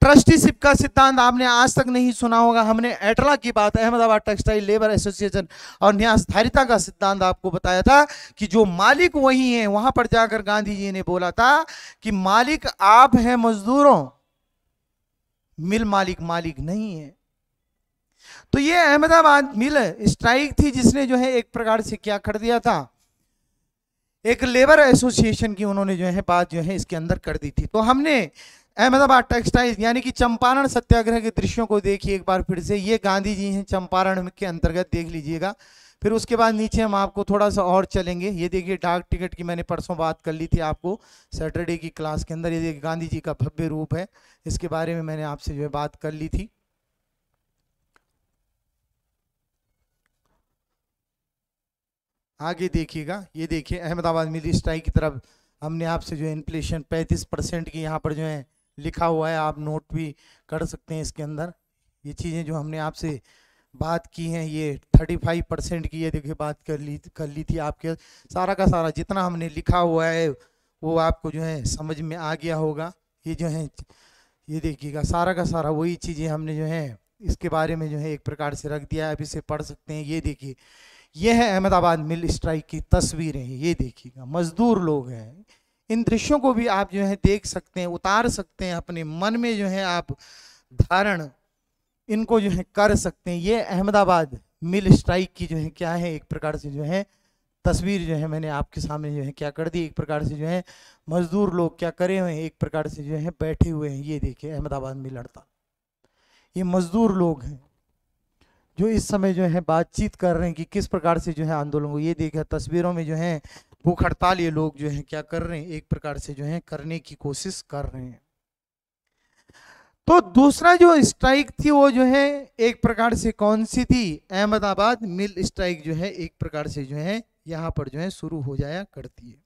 ट्रस्टीशिप का सिद्धांत आपने आज तक नहीं सुना होगा हमने एटला की बात अहमदाबाद टेक्सटाइल लेबर एसोसिएशन और न्यासधारिता का सिद्धांत आपको बताया था कि जो मालिक वही है वहां पर जाकर गांधी जी ने बोला था कि मालिक आप हैं मजदूरों मिल मालिक मालिक नहीं है तो ये अहमदाबाद मिल स्ट्राइक थी जिसने जो है एक प्रकार से क्या कर दिया था एक लेबर एसोसिएशन की उन्होंने जो है बात जो है इसके अंदर कर दी थी तो हमने अहमदाबाद टेक्सटाइल यानी कि चंपारण सत्याग्रह के दृश्यों को देखिए एक बार फिर से ये गांधी जी हैं चंपारण के अंतर्गत देख लीजिएगा फिर उसके बाद नीचे हम आपको थोड़ा सा और चलेंगे ये देखिए डाक टिकट की मैंने परसों बात कर ली थी आपको सैटरडे की क्लास के अंदर ये देखिए गांधी जी का भव्य रूप है इसके बारे में मैंने आपसे जो है बात कर ली थी आगे देखिएगा ये देखिए अहमदाबाद मिली स्ट्राइक की तरफ हमने आपसे जो इन्फ्लेशन पैंतीस परसेंट की यहाँ पर जो है लिखा हुआ है आप नोट भी कर सकते हैं इसके अंदर ये चीज़ें जो हमने आपसे बात की हैं ये थर्टी फाइव परसेंट की ये देखिए बात कर ली कर ली थी आपके सारा का सारा जितना हमने लिखा हुआ है वो आपको जो है समझ में आ गया होगा ये जो है ये देखिएगा सारा का सारा वही चीज़ें हमने जो है इसके बारे में जो है एक प्रकार से रख दिया है आप इसे पढ़ सकते हैं ये देखिए यह है अहमदाबाद मिल स्ट्राइक की तस्वीरें ये देखिएगा मजदूर लोग हैं इन दृश्यों को भी आप जो है देख सकते हैं उतार सकते हैं अपने मन में जो है आप धारण इनको जो है कर सकते हैं ये अहमदाबाद मिल स्ट्राइक की जो है क्या है एक प्रकार से जो है तस्वीर जो है मैंने आपके सामने जो है क्या कर दी एक प्रकार से जो है मजदूर लोग क्या करे हुए हैं एक प्रकार से जो है बैठे हुए हैं ये देखे अहमदाबाद में लड़ता ये मजदूर लोग हैं जो इस समय जो है बातचीत कर रहे हैं कि किस प्रकार से जो है आंदोलन को ये देखा तस्वीरों में जो है भूख हड़ताल ये लोग जो है क्या कर रहे हैं एक प्रकार से जो है करने की कोशिश कर रहे हैं तो दूसरा जो स्ट्राइक थी वो जो है एक प्रकार से कौन सी थी अहमदाबाद मिल स्ट्राइक जो है एक प्रकार से जो है यहाँ पर जो है शुरू हो जाया करती है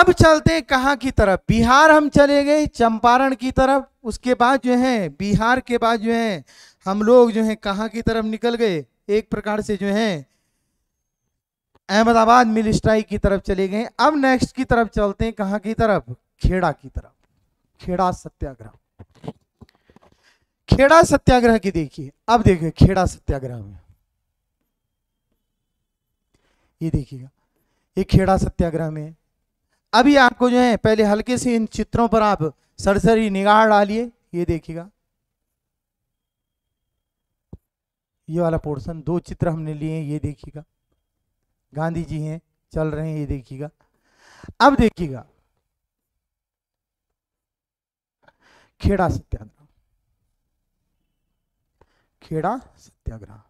अब चलते हैं कहाँ की तरफ बिहार हम चले गए चंपारण की तरफ उसके बाद जो है बिहार के बाद जो है हम लोग जो है कहाँ की तरफ निकल गए एक प्रकार से जो है अहमदाबाद मिल स्ट्राइक की तरफ चले गए अब नेक्स्ट की तरफ चलते हैं कहाँ की तरफ खेड़ा की तरफ खेड़ा सत्याग्रह खेड़ा सत्याग्रह की देखिए अब देखिए खेड़ा सत्याग्रह में ये देखिएगा ये खेड़ा सत्याग्रह में अभी आपको जो है पहले हल्के से इन चित्रों पर आप सरसरी निगाह डालिए ये देखिएगा ये वाला पोर्शन दो चित्र हमने लिए हैं ये देखिएगा गांधी जी हैं चल रहे हैं ये देखिएगा अब देखिएगा खेड़ा सत्याग्रह खेड़ा सत्याग्रह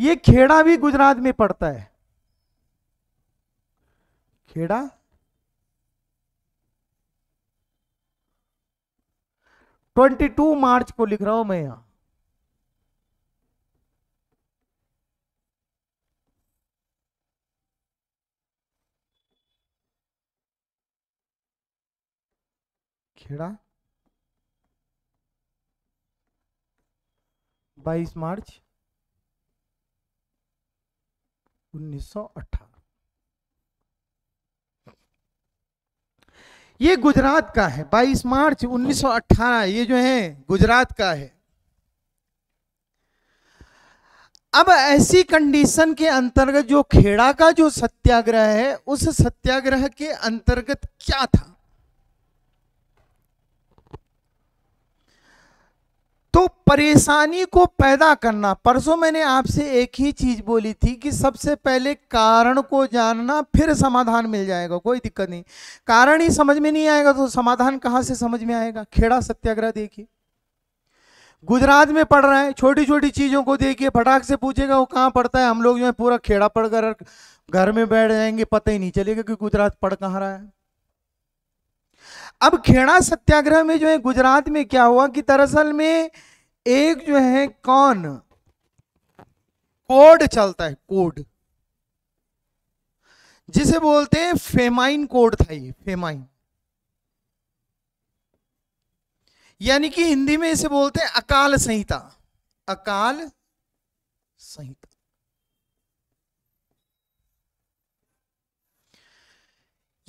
ये खेड़ा भी गुजरात में पड़ता है खेड़ा 22 मार्च को लिख रहा हूं मैं यहां खेड़ा 22 मार्च उन्नीस 1918 ये गुजरात का है 22 मार्च 1918 ये जो है गुजरात का है अब ऐसी कंडीशन के अंतर्गत जो खेड़ा का जो सत्याग्रह है उस सत्याग्रह के अंतर्गत क्या था तो परेशानी को पैदा करना परसों मैंने आपसे एक ही चीज बोली थी कि सबसे पहले कारण को जानना फिर समाधान मिल जाएगा कोई दिक्कत नहीं कारण ही समझ में नहीं आएगा तो समाधान कहाँ से समझ में आएगा खेड़ा सत्याग्रह देखिए गुजरात में पढ़ रहा है छोटी छोटी चीज़ों को देखिए फटाक से पूछेगा वो कहाँ पढ़ता है हम लोग जो है पूरा खेड़ा पढ़कर घर में बैठ जाएंगे पता ही नहीं चलेगा कि गुजरात पढ़ कहाँ रहा है अब खेड़ा सत्याग्रह में जो है गुजरात में क्या हुआ कि दरअसल में एक जो है कौन कोड चलता है कोड जिसे बोलते हैं फेमाइन कोड था ये फेमाइन यानी कि हिंदी में इसे बोलते हैं अकाल संहिता अकाल संहिता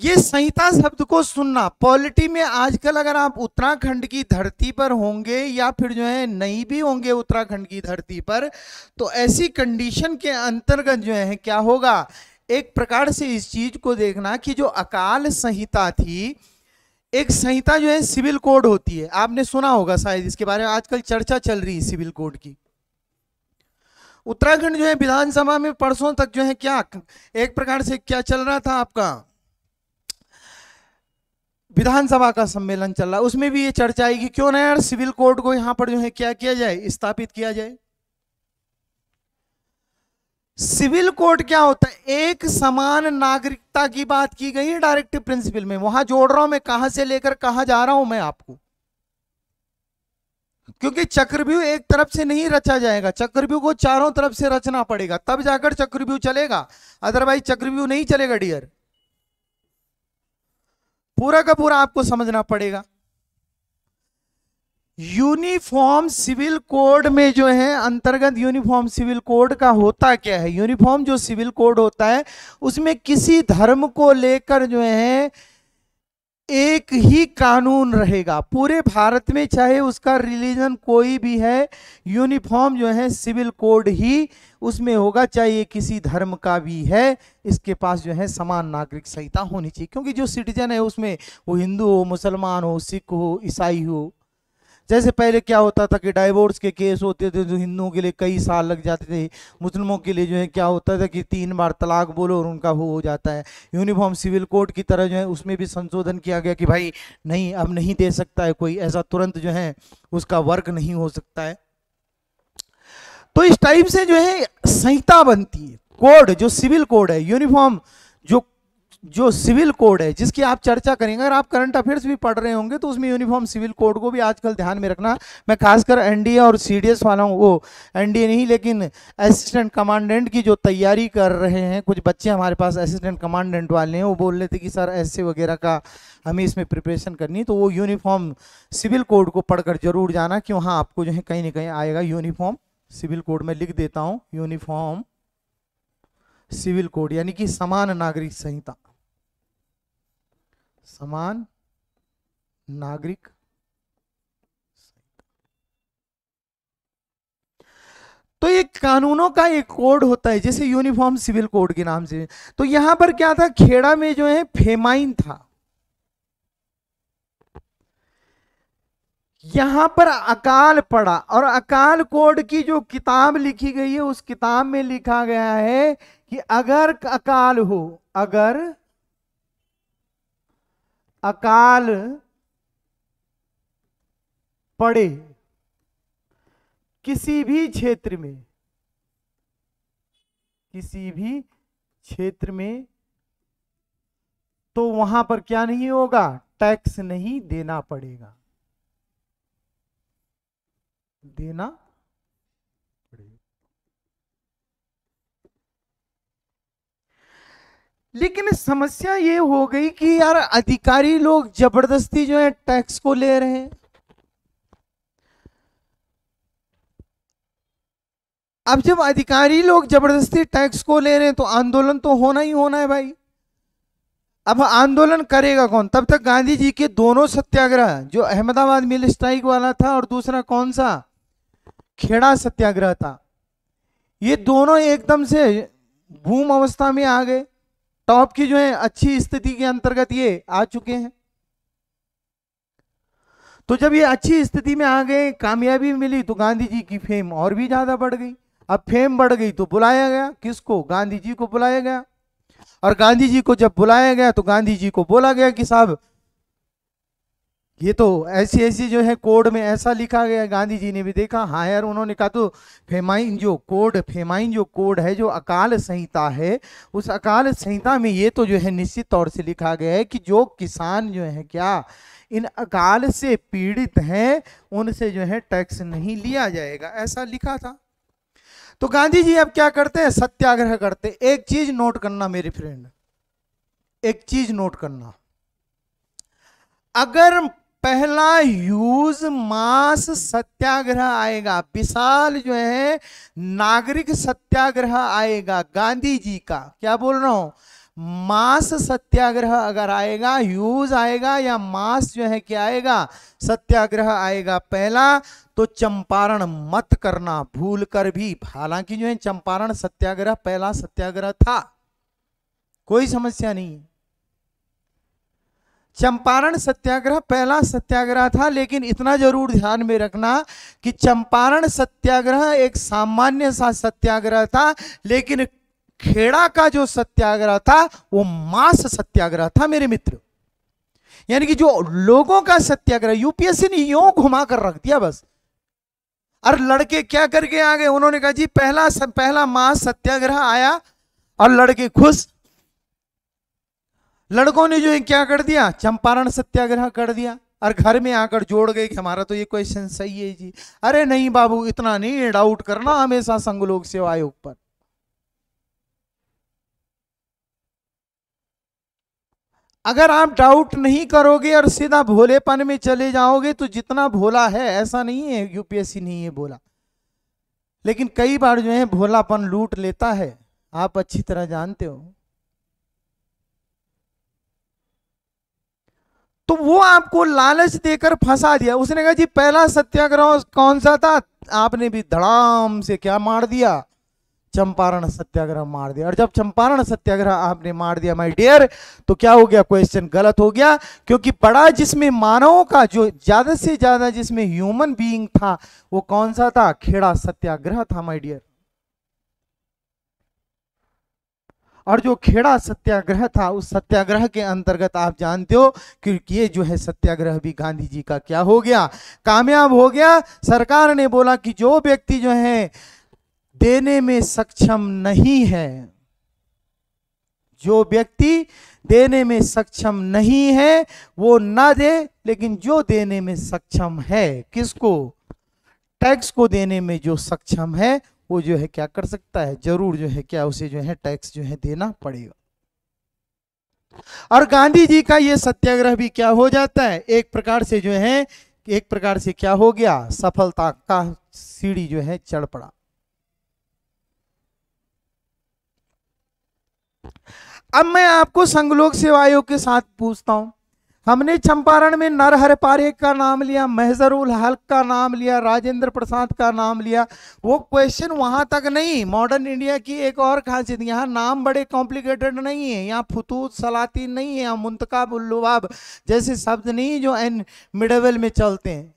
ये संहिता शब्द को सुनना पॉलिटी में आजकल अगर आप उत्तराखंड की धरती पर होंगे या फिर जो है नहीं भी होंगे उत्तराखंड की धरती पर तो ऐसी कंडीशन के अंतर्गत जो है क्या होगा एक प्रकार से इस चीज को देखना कि जो अकाल संहिता थी एक संहिता जो है सिविल कोड होती है आपने सुना होगा शायद इसके बारे में आजकल चर्चा चल रही है सिविल कोड की उत्तराखंड जो है विधानसभा में परसों तक जो है क्या एक प्रकार से क्या चल रहा था आपका विधानसभा का सम्मेलन चल रहा है उसमें भी ये चर्चा आएगी क्यों ना यार सिविल कोर्ट को यहां पर जो है क्या किया जाए स्थापित किया जाए सिविल कोर्ट क्या होता है एक समान नागरिकता की बात की गई है डायरेक्टिव प्रिंसिपल में वहां जोड़ रहा हूं मैं कहां से लेकर कहां जा रहा हूं मैं आपको क्योंकि चक्रव्यूह एक तरफ से नहीं रचा जाएगा चक्रव्यूह को चारों तरफ से रचना पड़ेगा तब जाकर चक्रव्यूह चलेगा अदरवाइज चक्रव्यूह नहीं चलेगा डियर पूरा का पूरा आपको समझना पड़ेगा यूनिफॉर्म सिविल कोड में जो है अंतर्गत यूनिफॉर्म सिविल कोड का होता क्या है यूनिफॉर्म जो सिविल कोड होता है उसमें किसी धर्म को लेकर जो है एक ही कानून रहेगा पूरे भारत में चाहे उसका रिलीजन कोई भी है यूनिफॉर्म जो है सिविल कोड ही उसमें होगा चाहे ये किसी धर्म का भी है इसके पास जो है समान नागरिक संहिता होनी चाहिए क्योंकि जो सिटीजन है उसमें वो हिंदू हो मुसलमान हो सिख हो ईसाई हो जैसे पहले क्या होता था कि डाइवोर्स के केस होते थे जो हिंदुओं के लिए कई साल लग जाते थे मुस्लिमों के लिए जो है क्या होता था कि तीन बार तलाक बोलो और उनका हो जाता है यूनिफॉर्म सिविल कोड की तरह जो है उसमें भी संशोधन किया गया कि भाई नहीं अब नहीं दे सकता है कोई ऐसा तुरंत जो है उसका वर्क नहीं हो सकता है तो इस टाइप से जो है संहिता बनती है कोड जो सिविल कोड है यूनिफॉर्म जो जो सिविल कोड है जिसकी आप चर्चा करेंगे अगर आप करंट अफेयर्स भी पढ़ रहे होंगे तो उसमें यूनिफॉर्म सिविल कोड को भी आजकल ध्यान में रखना मैं खासकर एनडीए और सीडीएस हूँ वो एनडीए नहीं लेकिन असिस्टेंट कमांडेंट की जो तैयारी कर रहे हैं कुछ बच्चे हमारे पास असिस्टेंट कमांडेंट वाले हैं वो बोल रहे थे कि सर ऐसे वगैरह का हमें इसमें प्रिपरेशन करनी तो वो यूनिफॉर्म सिविल कोड को पढ़कर जरूर जाना कि वहाँ आपको जो है कहीं ना कहीं आएगा यूनिफॉर्म सिविल कोड में लिख देता हूँ यूनिफॉर्म सिविल कोड यानी कि समान नागरिक संहिता समान नागरिक तो ये कानूनों का एक कोड होता है जैसे यूनिफॉर्म सिविल कोड के नाम से तो यहां पर क्या था खेड़ा में जो है फेमाइन था यहां पर अकाल पड़ा और अकाल कोड की जो किताब लिखी गई है उस किताब में लिखा गया है कि अगर अकाल हो अगर अकाल पड़े किसी भी क्षेत्र में किसी भी क्षेत्र में तो वहां पर क्या नहीं होगा टैक्स नहीं देना पड़ेगा देना लेकिन समस्या ये हो गई कि यार अधिकारी लोग जबरदस्ती जो है टैक्स को ले रहे हैं अब जब अधिकारी लोग जबरदस्ती टैक्स को ले रहे हैं तो आंदोलन तो होना ही होना है भाई अब आंदोलन करेगा कौन तब तक गांधी जी के दोनों सत्याग्रह जो अहमदाबाद मिल स्ट्राइक वाला था और दूसरा कौन सा खेड़ा सत्याग्रह था ये दोनों एकदम से भूम अवस्था में आ गए टॉप की जो है अच्छी स्थिति के अंतर्गत ये आ चुके हैं तो जब ये अच्छी स्थिति में आ गए कामयाबी मिली तो गांधी जी की फेम और भी ज्यादा बढ़ गई अब फेम बढ़ गई तो बुलाया गया किसको गांधी जी को बुलाया गया और गांधी जी को जब बुलाया गया तो गांधी जी को बोला गया कि साहब ये तो ऐसी ऐसी जो है कोड में ऐसा लिखा गया गांधी जी ने भी देखा हाँ यार उन्होंने कहा तो फेमाइन जो कोड फेमाइन जो कोड है जो अकाल संहिता है उस अकाल संहिता में ये तो जो है निश्चित तौर से लिखा गया है कि जो किसान जो है क्या इन अकाल से पीड़ित हैं उनसे जो है टैक्स नहीं लिया जाएगा ऐसा लिखा था तो गांधी जी अब क्या करते हैं सत्याग्रह करते एक चीज नोट करना मेरे फ्रेंड एक चीज नोट करना अगर पहला ह्यूज मास सत्याग्रह आएगा विशाल जो है नागरिक सत्याग्रह आएगा गांधी जी का क्या बोल रहा हूं मास सत्याग्रह अगर आएगा ह्यूज आएगा या मास जो है क्या आएगा सत्याग्रह आएगा पहला तो चंपारण मत करना भूल कर भी हालांकि जो है चंपारण सत्याग्रह पहला सत्याग्रह था कोई समस्या नहीं है चंपारण सत्याग्रह पहला सत्याग्रह था लेकिन इतना जरूर ध्यान में रखना कि चंपारण सत्याग्रह एक सामान्य सा सत्याग्रह था लेकिन खेड़ा का जो सत्याग्रह था वो मास सत्याग्रह था मेरे मित्र यानी कि जो लोगों का सत्याग्रह यूपीएससी ने यो घुमा कर रख दिया बस और लड़के क्या करके आ गए उन्होंने कहा जी पहला पहला मास सत्याग्रह आया और लड़के खुश लड़कों ने जो है क्या कर दिया चंपारण सत्याग्रह कर दिया और घर में आकर जोड़ गए कि हमारा तो ये क्वेश्चन सही है जी अरे नहीं बाबू इतना नहीं डाउट करना हमेशा संघ लोक सेवा आयोग पर अगर आप डाउट नहीं करोगे और सीधा भोलेपन में चले जाओगे तो जितना भोला है ऐसा नहीं है यूपीएससी नहीं है भोला लेकिन कई बार जो है भोलापन लूट लेता है आप अच्छी तरह जानते हो तो वो आपको लालच देकर फंसा दिया उसने कहा जी पहला सत्याग्रह कौन सा था आपने भी धड़ाम से क्या मार दिया चंपारण सत्याग्रह मार दिया और जब चंपारण सत्याग्रह आपने मार दिया माय डियर तो क्या हो गया क्वेश्चन गलत हो गया क्योंकि बड़ा जिसमें मानवों का जो ज्यादा से ज्यादा जिसमें ह्यूमन बीइंग था वो कौन सा था खेड़ा सत्याग्रह था माय डियर और जो खेड़ा सत्याग्रह था उस सत्याग्रह के अंतर्गत आप जानते हो कि ये जो है सत्याग्रह भी गांधी जी का क्या हो गया कामयाब हो गया सरकार ने बोला कि जो व्यक्ति जो है देने में सक्षम नहीं है जो व्यक्ति देने में सक्षम नहीं है वो ना दे लेकिन जो देने में सक्षम है किसको टैक्स को देने में जो सक्षम है वो जो है क्या कर सकता है जरूर जो है क्या उसे जो है टैक्स जो है देना पड़ेगा और गांधी जी का यह सत्याग्रह भी क्या हो जाता है एक प्रकार से जो है एक प्रकार से क्या हो गया सफलता का सीढ़ी जो है चढ़ पड़ा अब मैं आपको संघलोक सेवा आयोग के साथ पूछता हूं हमने चंपारण में नरहर पारेख का नाम लिया महजरुल हल्क का नाम लिया राजेंद्र प्रसाद का नाम लिया वो क्वेश्चन वहाँ तक नहीं मॉडर्न इंडिया की एक और खासियत यहाँ नाम बड़े कॉम्प्लिकेटेड नहीं है यहाँ फतूत सलातीन नहीं है यहाँ मुंतकाब उल्लुवाब जैसे शब्द नहीं जो एन मिडवेल में चलते हैं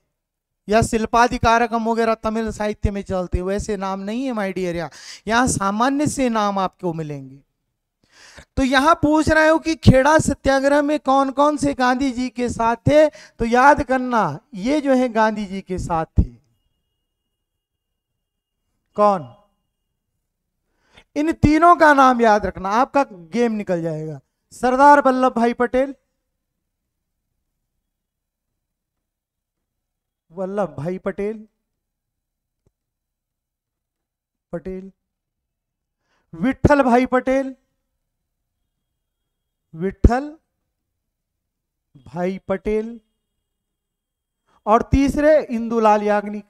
या शिल्पाधिकारकम वगैरह तमिल साहित्य में चलते वैसे नाम नहीं है माई डियर यहाँ यहाँ सामान्य से नाम आपको मिलेंगे तो यहां पूछ रहे हो कि खेड़ा सत्याग्रह में कौन कौन से गांधी जी के साथ थे तो याद करना ये जो है गांधी जी के साथ थे कौन इन तीनों का नाम याद रखना आपका गेम निकल जाएगा सरदार वल्लभ भाई पटेल वल्लभ भाई पटेल पटेल विठल भाई पटेल विठल भाई पटेल और तीसरे इंदुलाल याग्निक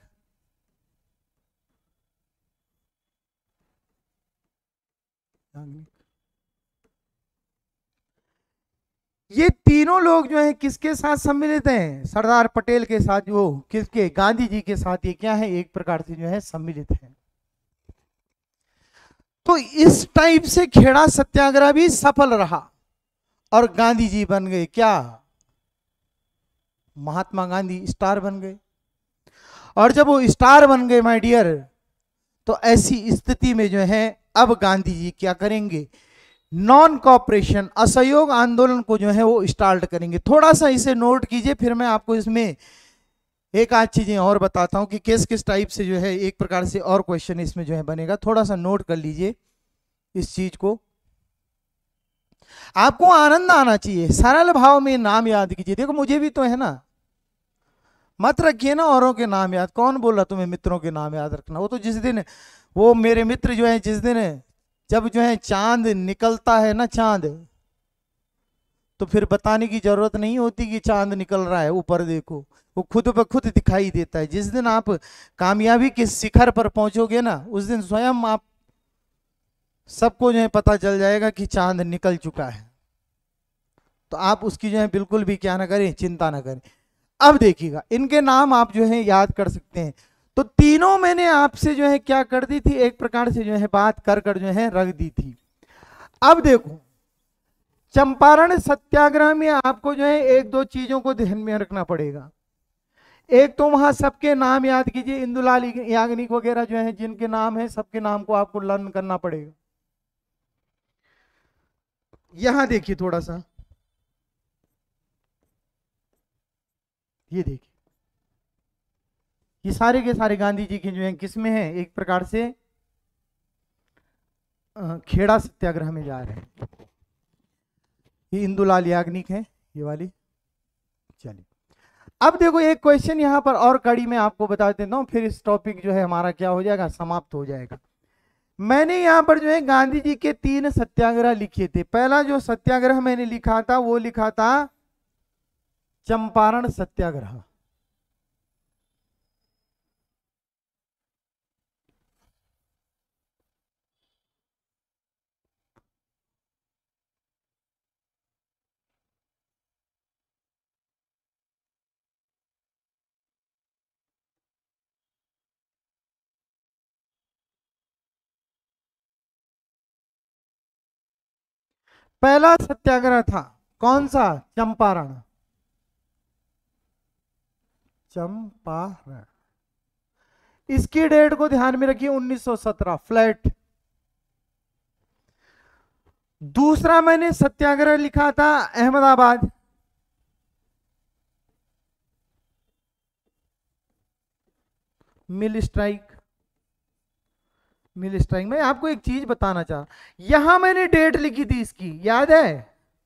ये तीनों लोग जो है किसके साथ सम्मिलित हैं सरदार पटेल के साथ जो किसके गांधी जी के साथ ये क्या है एक प्रकार से जो है सम्मिलित है तो इस टाइप से खेड़ा सत्याग्रह भी सफल रहा और गांधी जी बन गए क्या महात्मा गांधी स्टार बन गए और जब वो स्टार बन गए माय डियर तो ऐसी स्थिति में जो है अब गांधी जी क्या करेंगे नॉन कॉपरेशन असहयोग आंदोलन को जो है वो स्टार्ट करेंगे थोड़ा सा इसे नोट कीजिए फिर मैं आपको इसमें एक आध चीज़ें और बताता हूं कि किस किस टाइप से जो है एक प्रकार से और क्वेश्चन इसमें जो है बनेगा थोड़ा सा नोट कर लीजिए इस चीज़ को आपको आनंद आना चाहिए सरल भाव में नाम याद कीजिए देखो मुझे भी तो है ना मत रखिए ना औरों के नाम याद कौन बोल रहा तुम्हें मित्रों के नाम याद रखना वो तो जिस दिन वो मेरे मित्र जो है जिस दिन जब जो है चांद निकलता है ना चांद तो फिर बताने की जरूरत नहीं होती कि चांद निकल रहा है ऊपर देखो वो खुद पर खुद दिखाई देता है जिस दिन आप कामयाबी के शिखर पर पहुंचोगे ना उस दिन स्वयं आप सबको जो है पता चल जाएगा कि चांद निकल चुका है तो आप उसकी जो है बिल्कुल भी क्या ना करें चिंता ना करें अब देखिएगा इनके नाम आप जो है याद कर सकते हैं तो तीनों मैंने आपसे जो है क्या कर दी थी एक प्रकार से जो है बात कर कर जो है रख दी थी अब देखो चंपारण सत्याग्रह में आपको जो है एक दो चीजों को ध्यान में रखना पड़ेगा एक तो वहां सबके नाम याद कीजिए इंदुलाल याग्निक वगैरह जो है जिनके नाम है सबके नाम को आपको लर्न करना पड़ेगा यहां देखिए थोड़ा सा ये देखिए ये सारे के सारे गांधी जी के जो है किसमें हैं एक प्रकार से खेड़ा सत्याग्रह में जा रहे हैं ये इंदुलाल याग्निक है ये वाली चलिए अब देखो एक क्वेश्चन यहां पर और कड़ी में आपको बता देता हूँ फिर इस टॉपिक जो है हमारा क्या हो जाएगा समाप्त हो जाएगा मैंने यहाँ पर जो है गांधी जी के तीन सत्याग्रह लिखे थे पहला जो सत्याग्रह मैंने लिखा था वो लिखा था चंपारण सत्याग्रह पहला सत्याग्रह था कौन सा चंपारण चंपारण इसकी डेट को ध्यान में रखिए 1917 फ्लैट दूसरा मैंने सत्याग्रह लिखा था Ahmedabad mill strike mill strike मैं आपको एक चीज बताना चाह यहां मैंने डेट लिखी थी इसकी याद है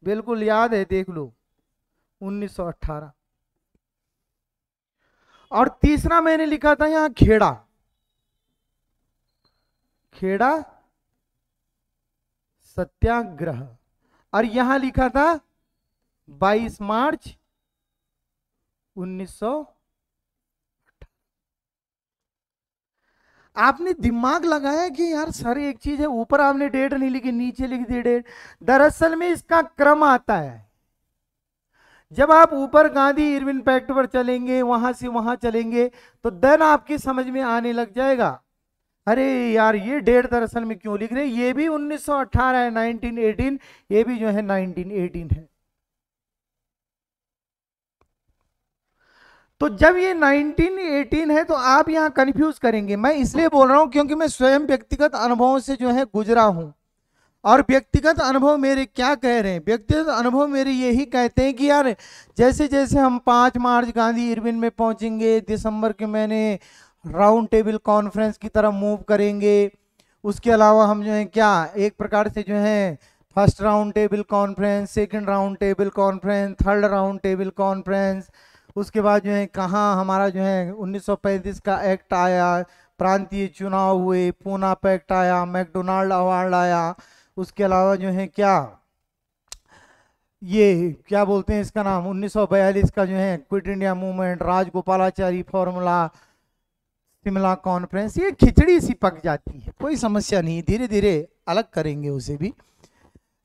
बिल्कुल याद है देख लो 1918 और तीसरा मैंने लिखा था यहां खेड़ा खेड़ा सत्याग्रह और यहां लिखा था 22 मार्च आपने दिमाग लगाया कि यार सर एक चीज है ऊपर आपने डेट नहीं लिखी नीचे लिख दी डेट दरअसल में इसका क्रम आता है जब आप ऊपर गांधी इरविन पैक्ट पर चलेंगे वहां से वहां चलेंगे तो देन आपकी समझ में आने लग जाएगा अरे यार ये डेट दरअसल में क्यों लिख रहे ये भी 1918 है 1918 ये भी जो है 1918 है तो जब ये 1918 है तो आप यहाँ कंफ्यूज करेंगे मैं इसलिए बोल रहा हूँ क्योंकि मैं स्वयं व्यक्तिगत अनुभवों से जो है गुजरा हूँ और व्यक्तिगत अनुभव मेरे क्या कह रहे हैं व्यक्तिगत अनुभव मेरे यही कहते हैं कि यार जैसे जैसे हम पाँच मार्च गांधी इरविन में पहुँचेंगे दिसंबर के महीने राउंड टेबल कॉन्फ्रेंस की तरफ मूव करेंगे उसके अलावा हम जो है क्या एक प्रकार से जो है first round table conference second round table conference third round table conference उसके बाद जो है कहाँ हमारा जो है 1935 का एक्ट आया प्रांतीय चुनाव हुए पूना पैक्ट आया मैकडोनाल्ड अवार्ड आया उसके अलावा जो है क्या ये क्या बोलते हैं इसका नाम 1942 का जो है quit India movement Rajagopalachari formula Shimla conference ये खिचड़ी सी पक जाती है कोई समस्या नहीं धीरे धीरे अलग करेंगे उसे भी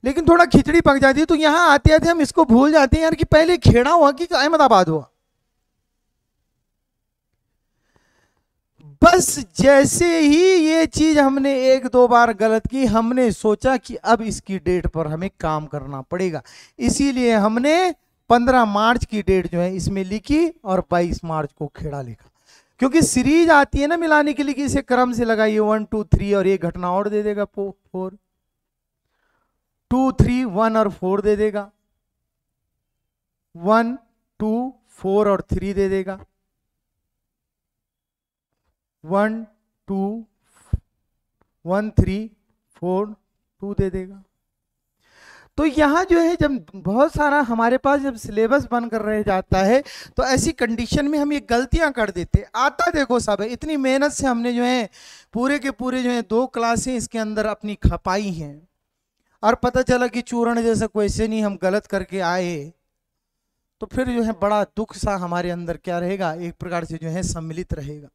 लेकिन थोड़ा खिचड़ी पक जाती है तो यहाँ आते आते हम इसको भूल जाते हैं यार कि पहले खेड़ा हुआ कि अहमदाबाद हुआ बस जैसे ही ये चीज हमने एक दो बार गलत की हमने सोचा कि अब इसकी डेट पर हमें काम करना पड़ेगा इसीलिए हमने 15 मार्च की डेट जो है इसमें लिखी और 22 मार्च को खेड़ा लिखा क्योंकि सीरीज आती है ना मिलाने के लिए कि इसे क्रम से लगाइए वन टू थ्री और ये घटना और दे देगा फोर टू थ्री वन और फोर दे देगा वन टू फोर और थ्री दे देगा one two one three four two दे देगा तो यहाँ जो है जब बहुत सारा हमारे पास जब सिलेबस बन कर रह जाता है तो ऐसी कंडीशन में हम ये गलतियाँ कर देते आता देखो साहब इतनी मेहनत से हमने जो है पूरे के पूरे जो है दो क्लासें इसके अंदर अपनी खपाई हैं और पता चला कि चूरण जैसा क्वेश्चन ही हम गलत करके आए तो फिर जो है बड़ा दुख सा हमारे अंदर क्या रहेगा एक प्रकार से जो है सम्मिलित रहेगा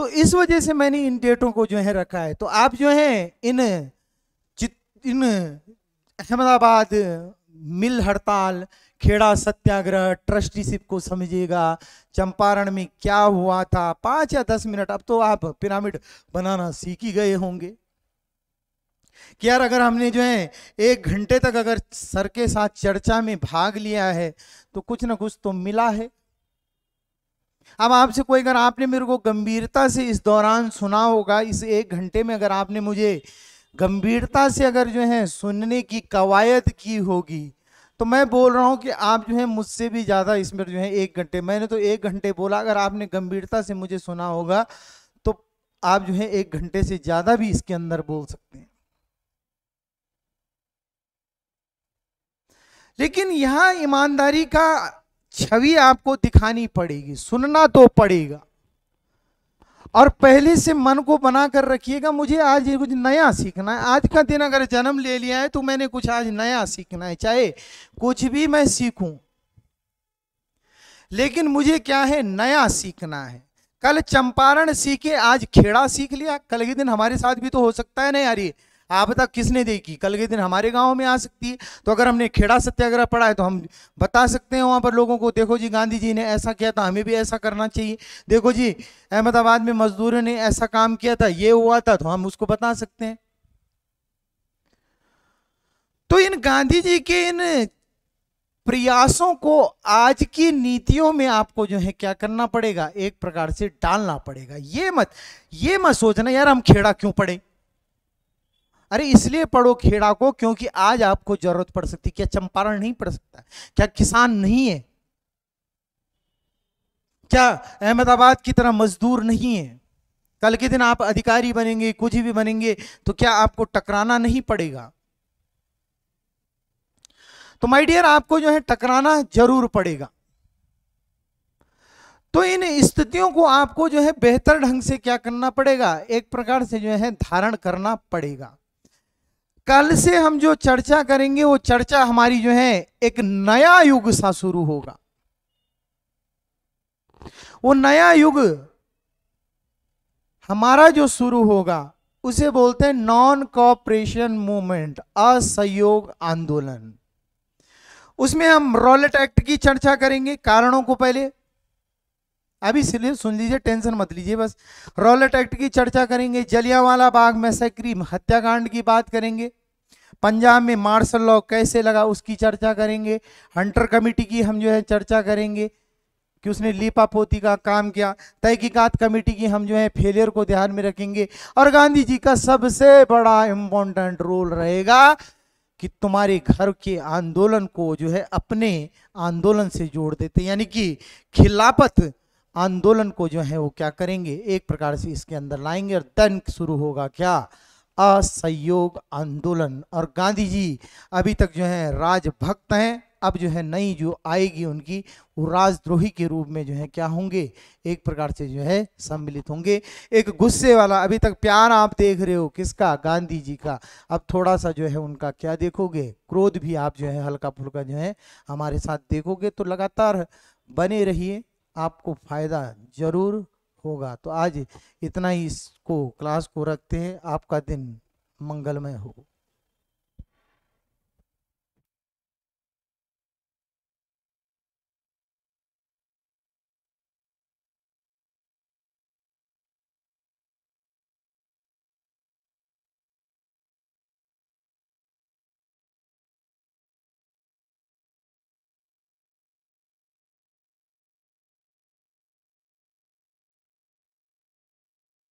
तो इस वजह से मैंने इन डेटों को जो है रखा है तो आप जो है इन इन अहमदाबाद मिल हड़ताल खेड़ा सत्याग्रह ट्रस्टीशिप को समझिएगा चंपारण में क्या हुआ था पांच या दस मिनट अब तो आप पिरामिड बनाना सीख ही गए होंगे कि यार अगर हमने जो है एक घंटे तक अगर सर के साथ चर्चा में भाग लिया है तो कुछ ना कुछ तो मिला है अब आपसे कोई अगर आपने मेरे को गंभीरता से इस दौरान सुना होगा इस एक घंटे में अगर आपने मुझे गंभीरता से अगर जो है सुनने की कवायद की होगी तो मैं बोल रहा हूँ कि आप जो है मुझसे भी ज़्यादा इसमें जो है एक घंटे मैंने तो एक घंटे बोला अगर आपने गंभीरता से मुझे सुना होगा तो आप जो है एक घंटे से ज़्यादा भी इसके अंदर बोल सकते हैं लेकिन यहाँ ईमानदारी का छवि आपको दिखानी पड़ेगी सुनना तो पड़ेगा और पहले से मन को बना कर रखिएगा मुझे आज ये कुछ नया सीखना है आज का दिन अगर जन्म ले लिया है तो मैंने कुछ आज नया सीखना है चाहे कुछ भी मैं सीखूं लेकिन मुझे क्या है नया सीखना है कल चंपारण सीखे आज खेड़ा सीख लिया कल के दिन हमारे साथ भी तो हो सकता है ना यार ये आपदा किसने देखी कल के दिन हमारे गाँव में आ सकती है तो अगर हमने खेड़ा सत्याग्रह पढ़ा है तो हम बता सकते हैं वहाँ पर लोगों को देखो जी गांधी जी ने ऐसा किया था हमें भी ऐसा करना चाहिए देखो जी अहमदाबाद में मजदूरों ने ऐसा काम किया था ये हुआ था तो हम उसको बता सकते हैं तो इन गांधी जी के इन प्रयासों को आज की नीतियों में आपको जो है क्या करना पड़ेगा एक प्रकार से डालना पड़ेगा ये मत ये मत सोचना यार हम खेड़ा क्यों पड़े अरे इसलिए पढ़ो खेड़ा को क्योंकि आज आपको जरूरत पड़ सकती क्या चंपारण नहीं पड़ सकता क्या किसान नहीं है क्या अहमदाबाद की तरह मजदूर नहीं है कल के दिन आप अधिकारी बनेंगे कुछ भी बनेंगे तो क्या आपको टकराना नहीं पड़ेगा तो माय डियर आपको जो है टकराना जरूर पड़ेगा तो इन स्थितियों को आपको जो है बेहतर ढंग से क्या करना पड़ेगा एक प्रकार से जो है धारण करना पड़ेगा कल से हम जो चर्चा करेंगे वो चर्चा हमारी जो है एक नया युग सा शुरू होगा वो नया युग हमारा जो शुरू होगा उसे बोलते हैं नॉन कॉपरेशन मूवमेंट असहयोग आंदोलन उसमें हम रॉलेट एक्ट की चर्चा करेंगे कारणों को पहले अभी सुनिए सुन लीजिए टेंशन मत लीजिए बस रॉलेट एक्ट की चर्चा करेंगे जलियावाला बाग मैसेक्री हत्याकांड की बात करेंगे पंजाब में मार्शल लॉ कैसे लगा उसकी चर्चा करेंगे हंटर कमेटी की हम जो है चर्चा करेंगे कि उसने लीपा पोती का काम किया तहकीकात कमेटी की हम जो है फेलियर को ध्यान में रखेंगे और गांधी जी का सबसे बड़ा इम्पोर्टेंट रोल रहेगा कि तुम्हारे घर के आंदोलन को जो है अपने आंदोलन से जोड़ देते यानी कि खिलाफत आंदोलन को जो है वो क्या करेंगे एक प्रकार से इसके अंदर लाएंगे और दन शुरू होगा क्या असहयोग आंदोलन और गांधी जी अभी तक जो है राजभक्त हैं अब जो है नई जो आएगी उनकी वो राजद्रोही के रूप में जो है क्या होंगे एक प्रकार से जो है सम्मिलित होंगे एक गुस्से वाला अभी तक प्यार आप देख रहे हो किसका गांधी जी का अब थोड़ा सा जो है उनका क्या देखोगे क्रोध भी आप जो है हल्का फुल्का जो है हमारे साथ देखोगे तो लगातार बने रहिए आपको फ़ायदा ज़रूर होगा तो आज इतना ही इसको क्लास को रखते हैं आपका दिन मंगलमय हो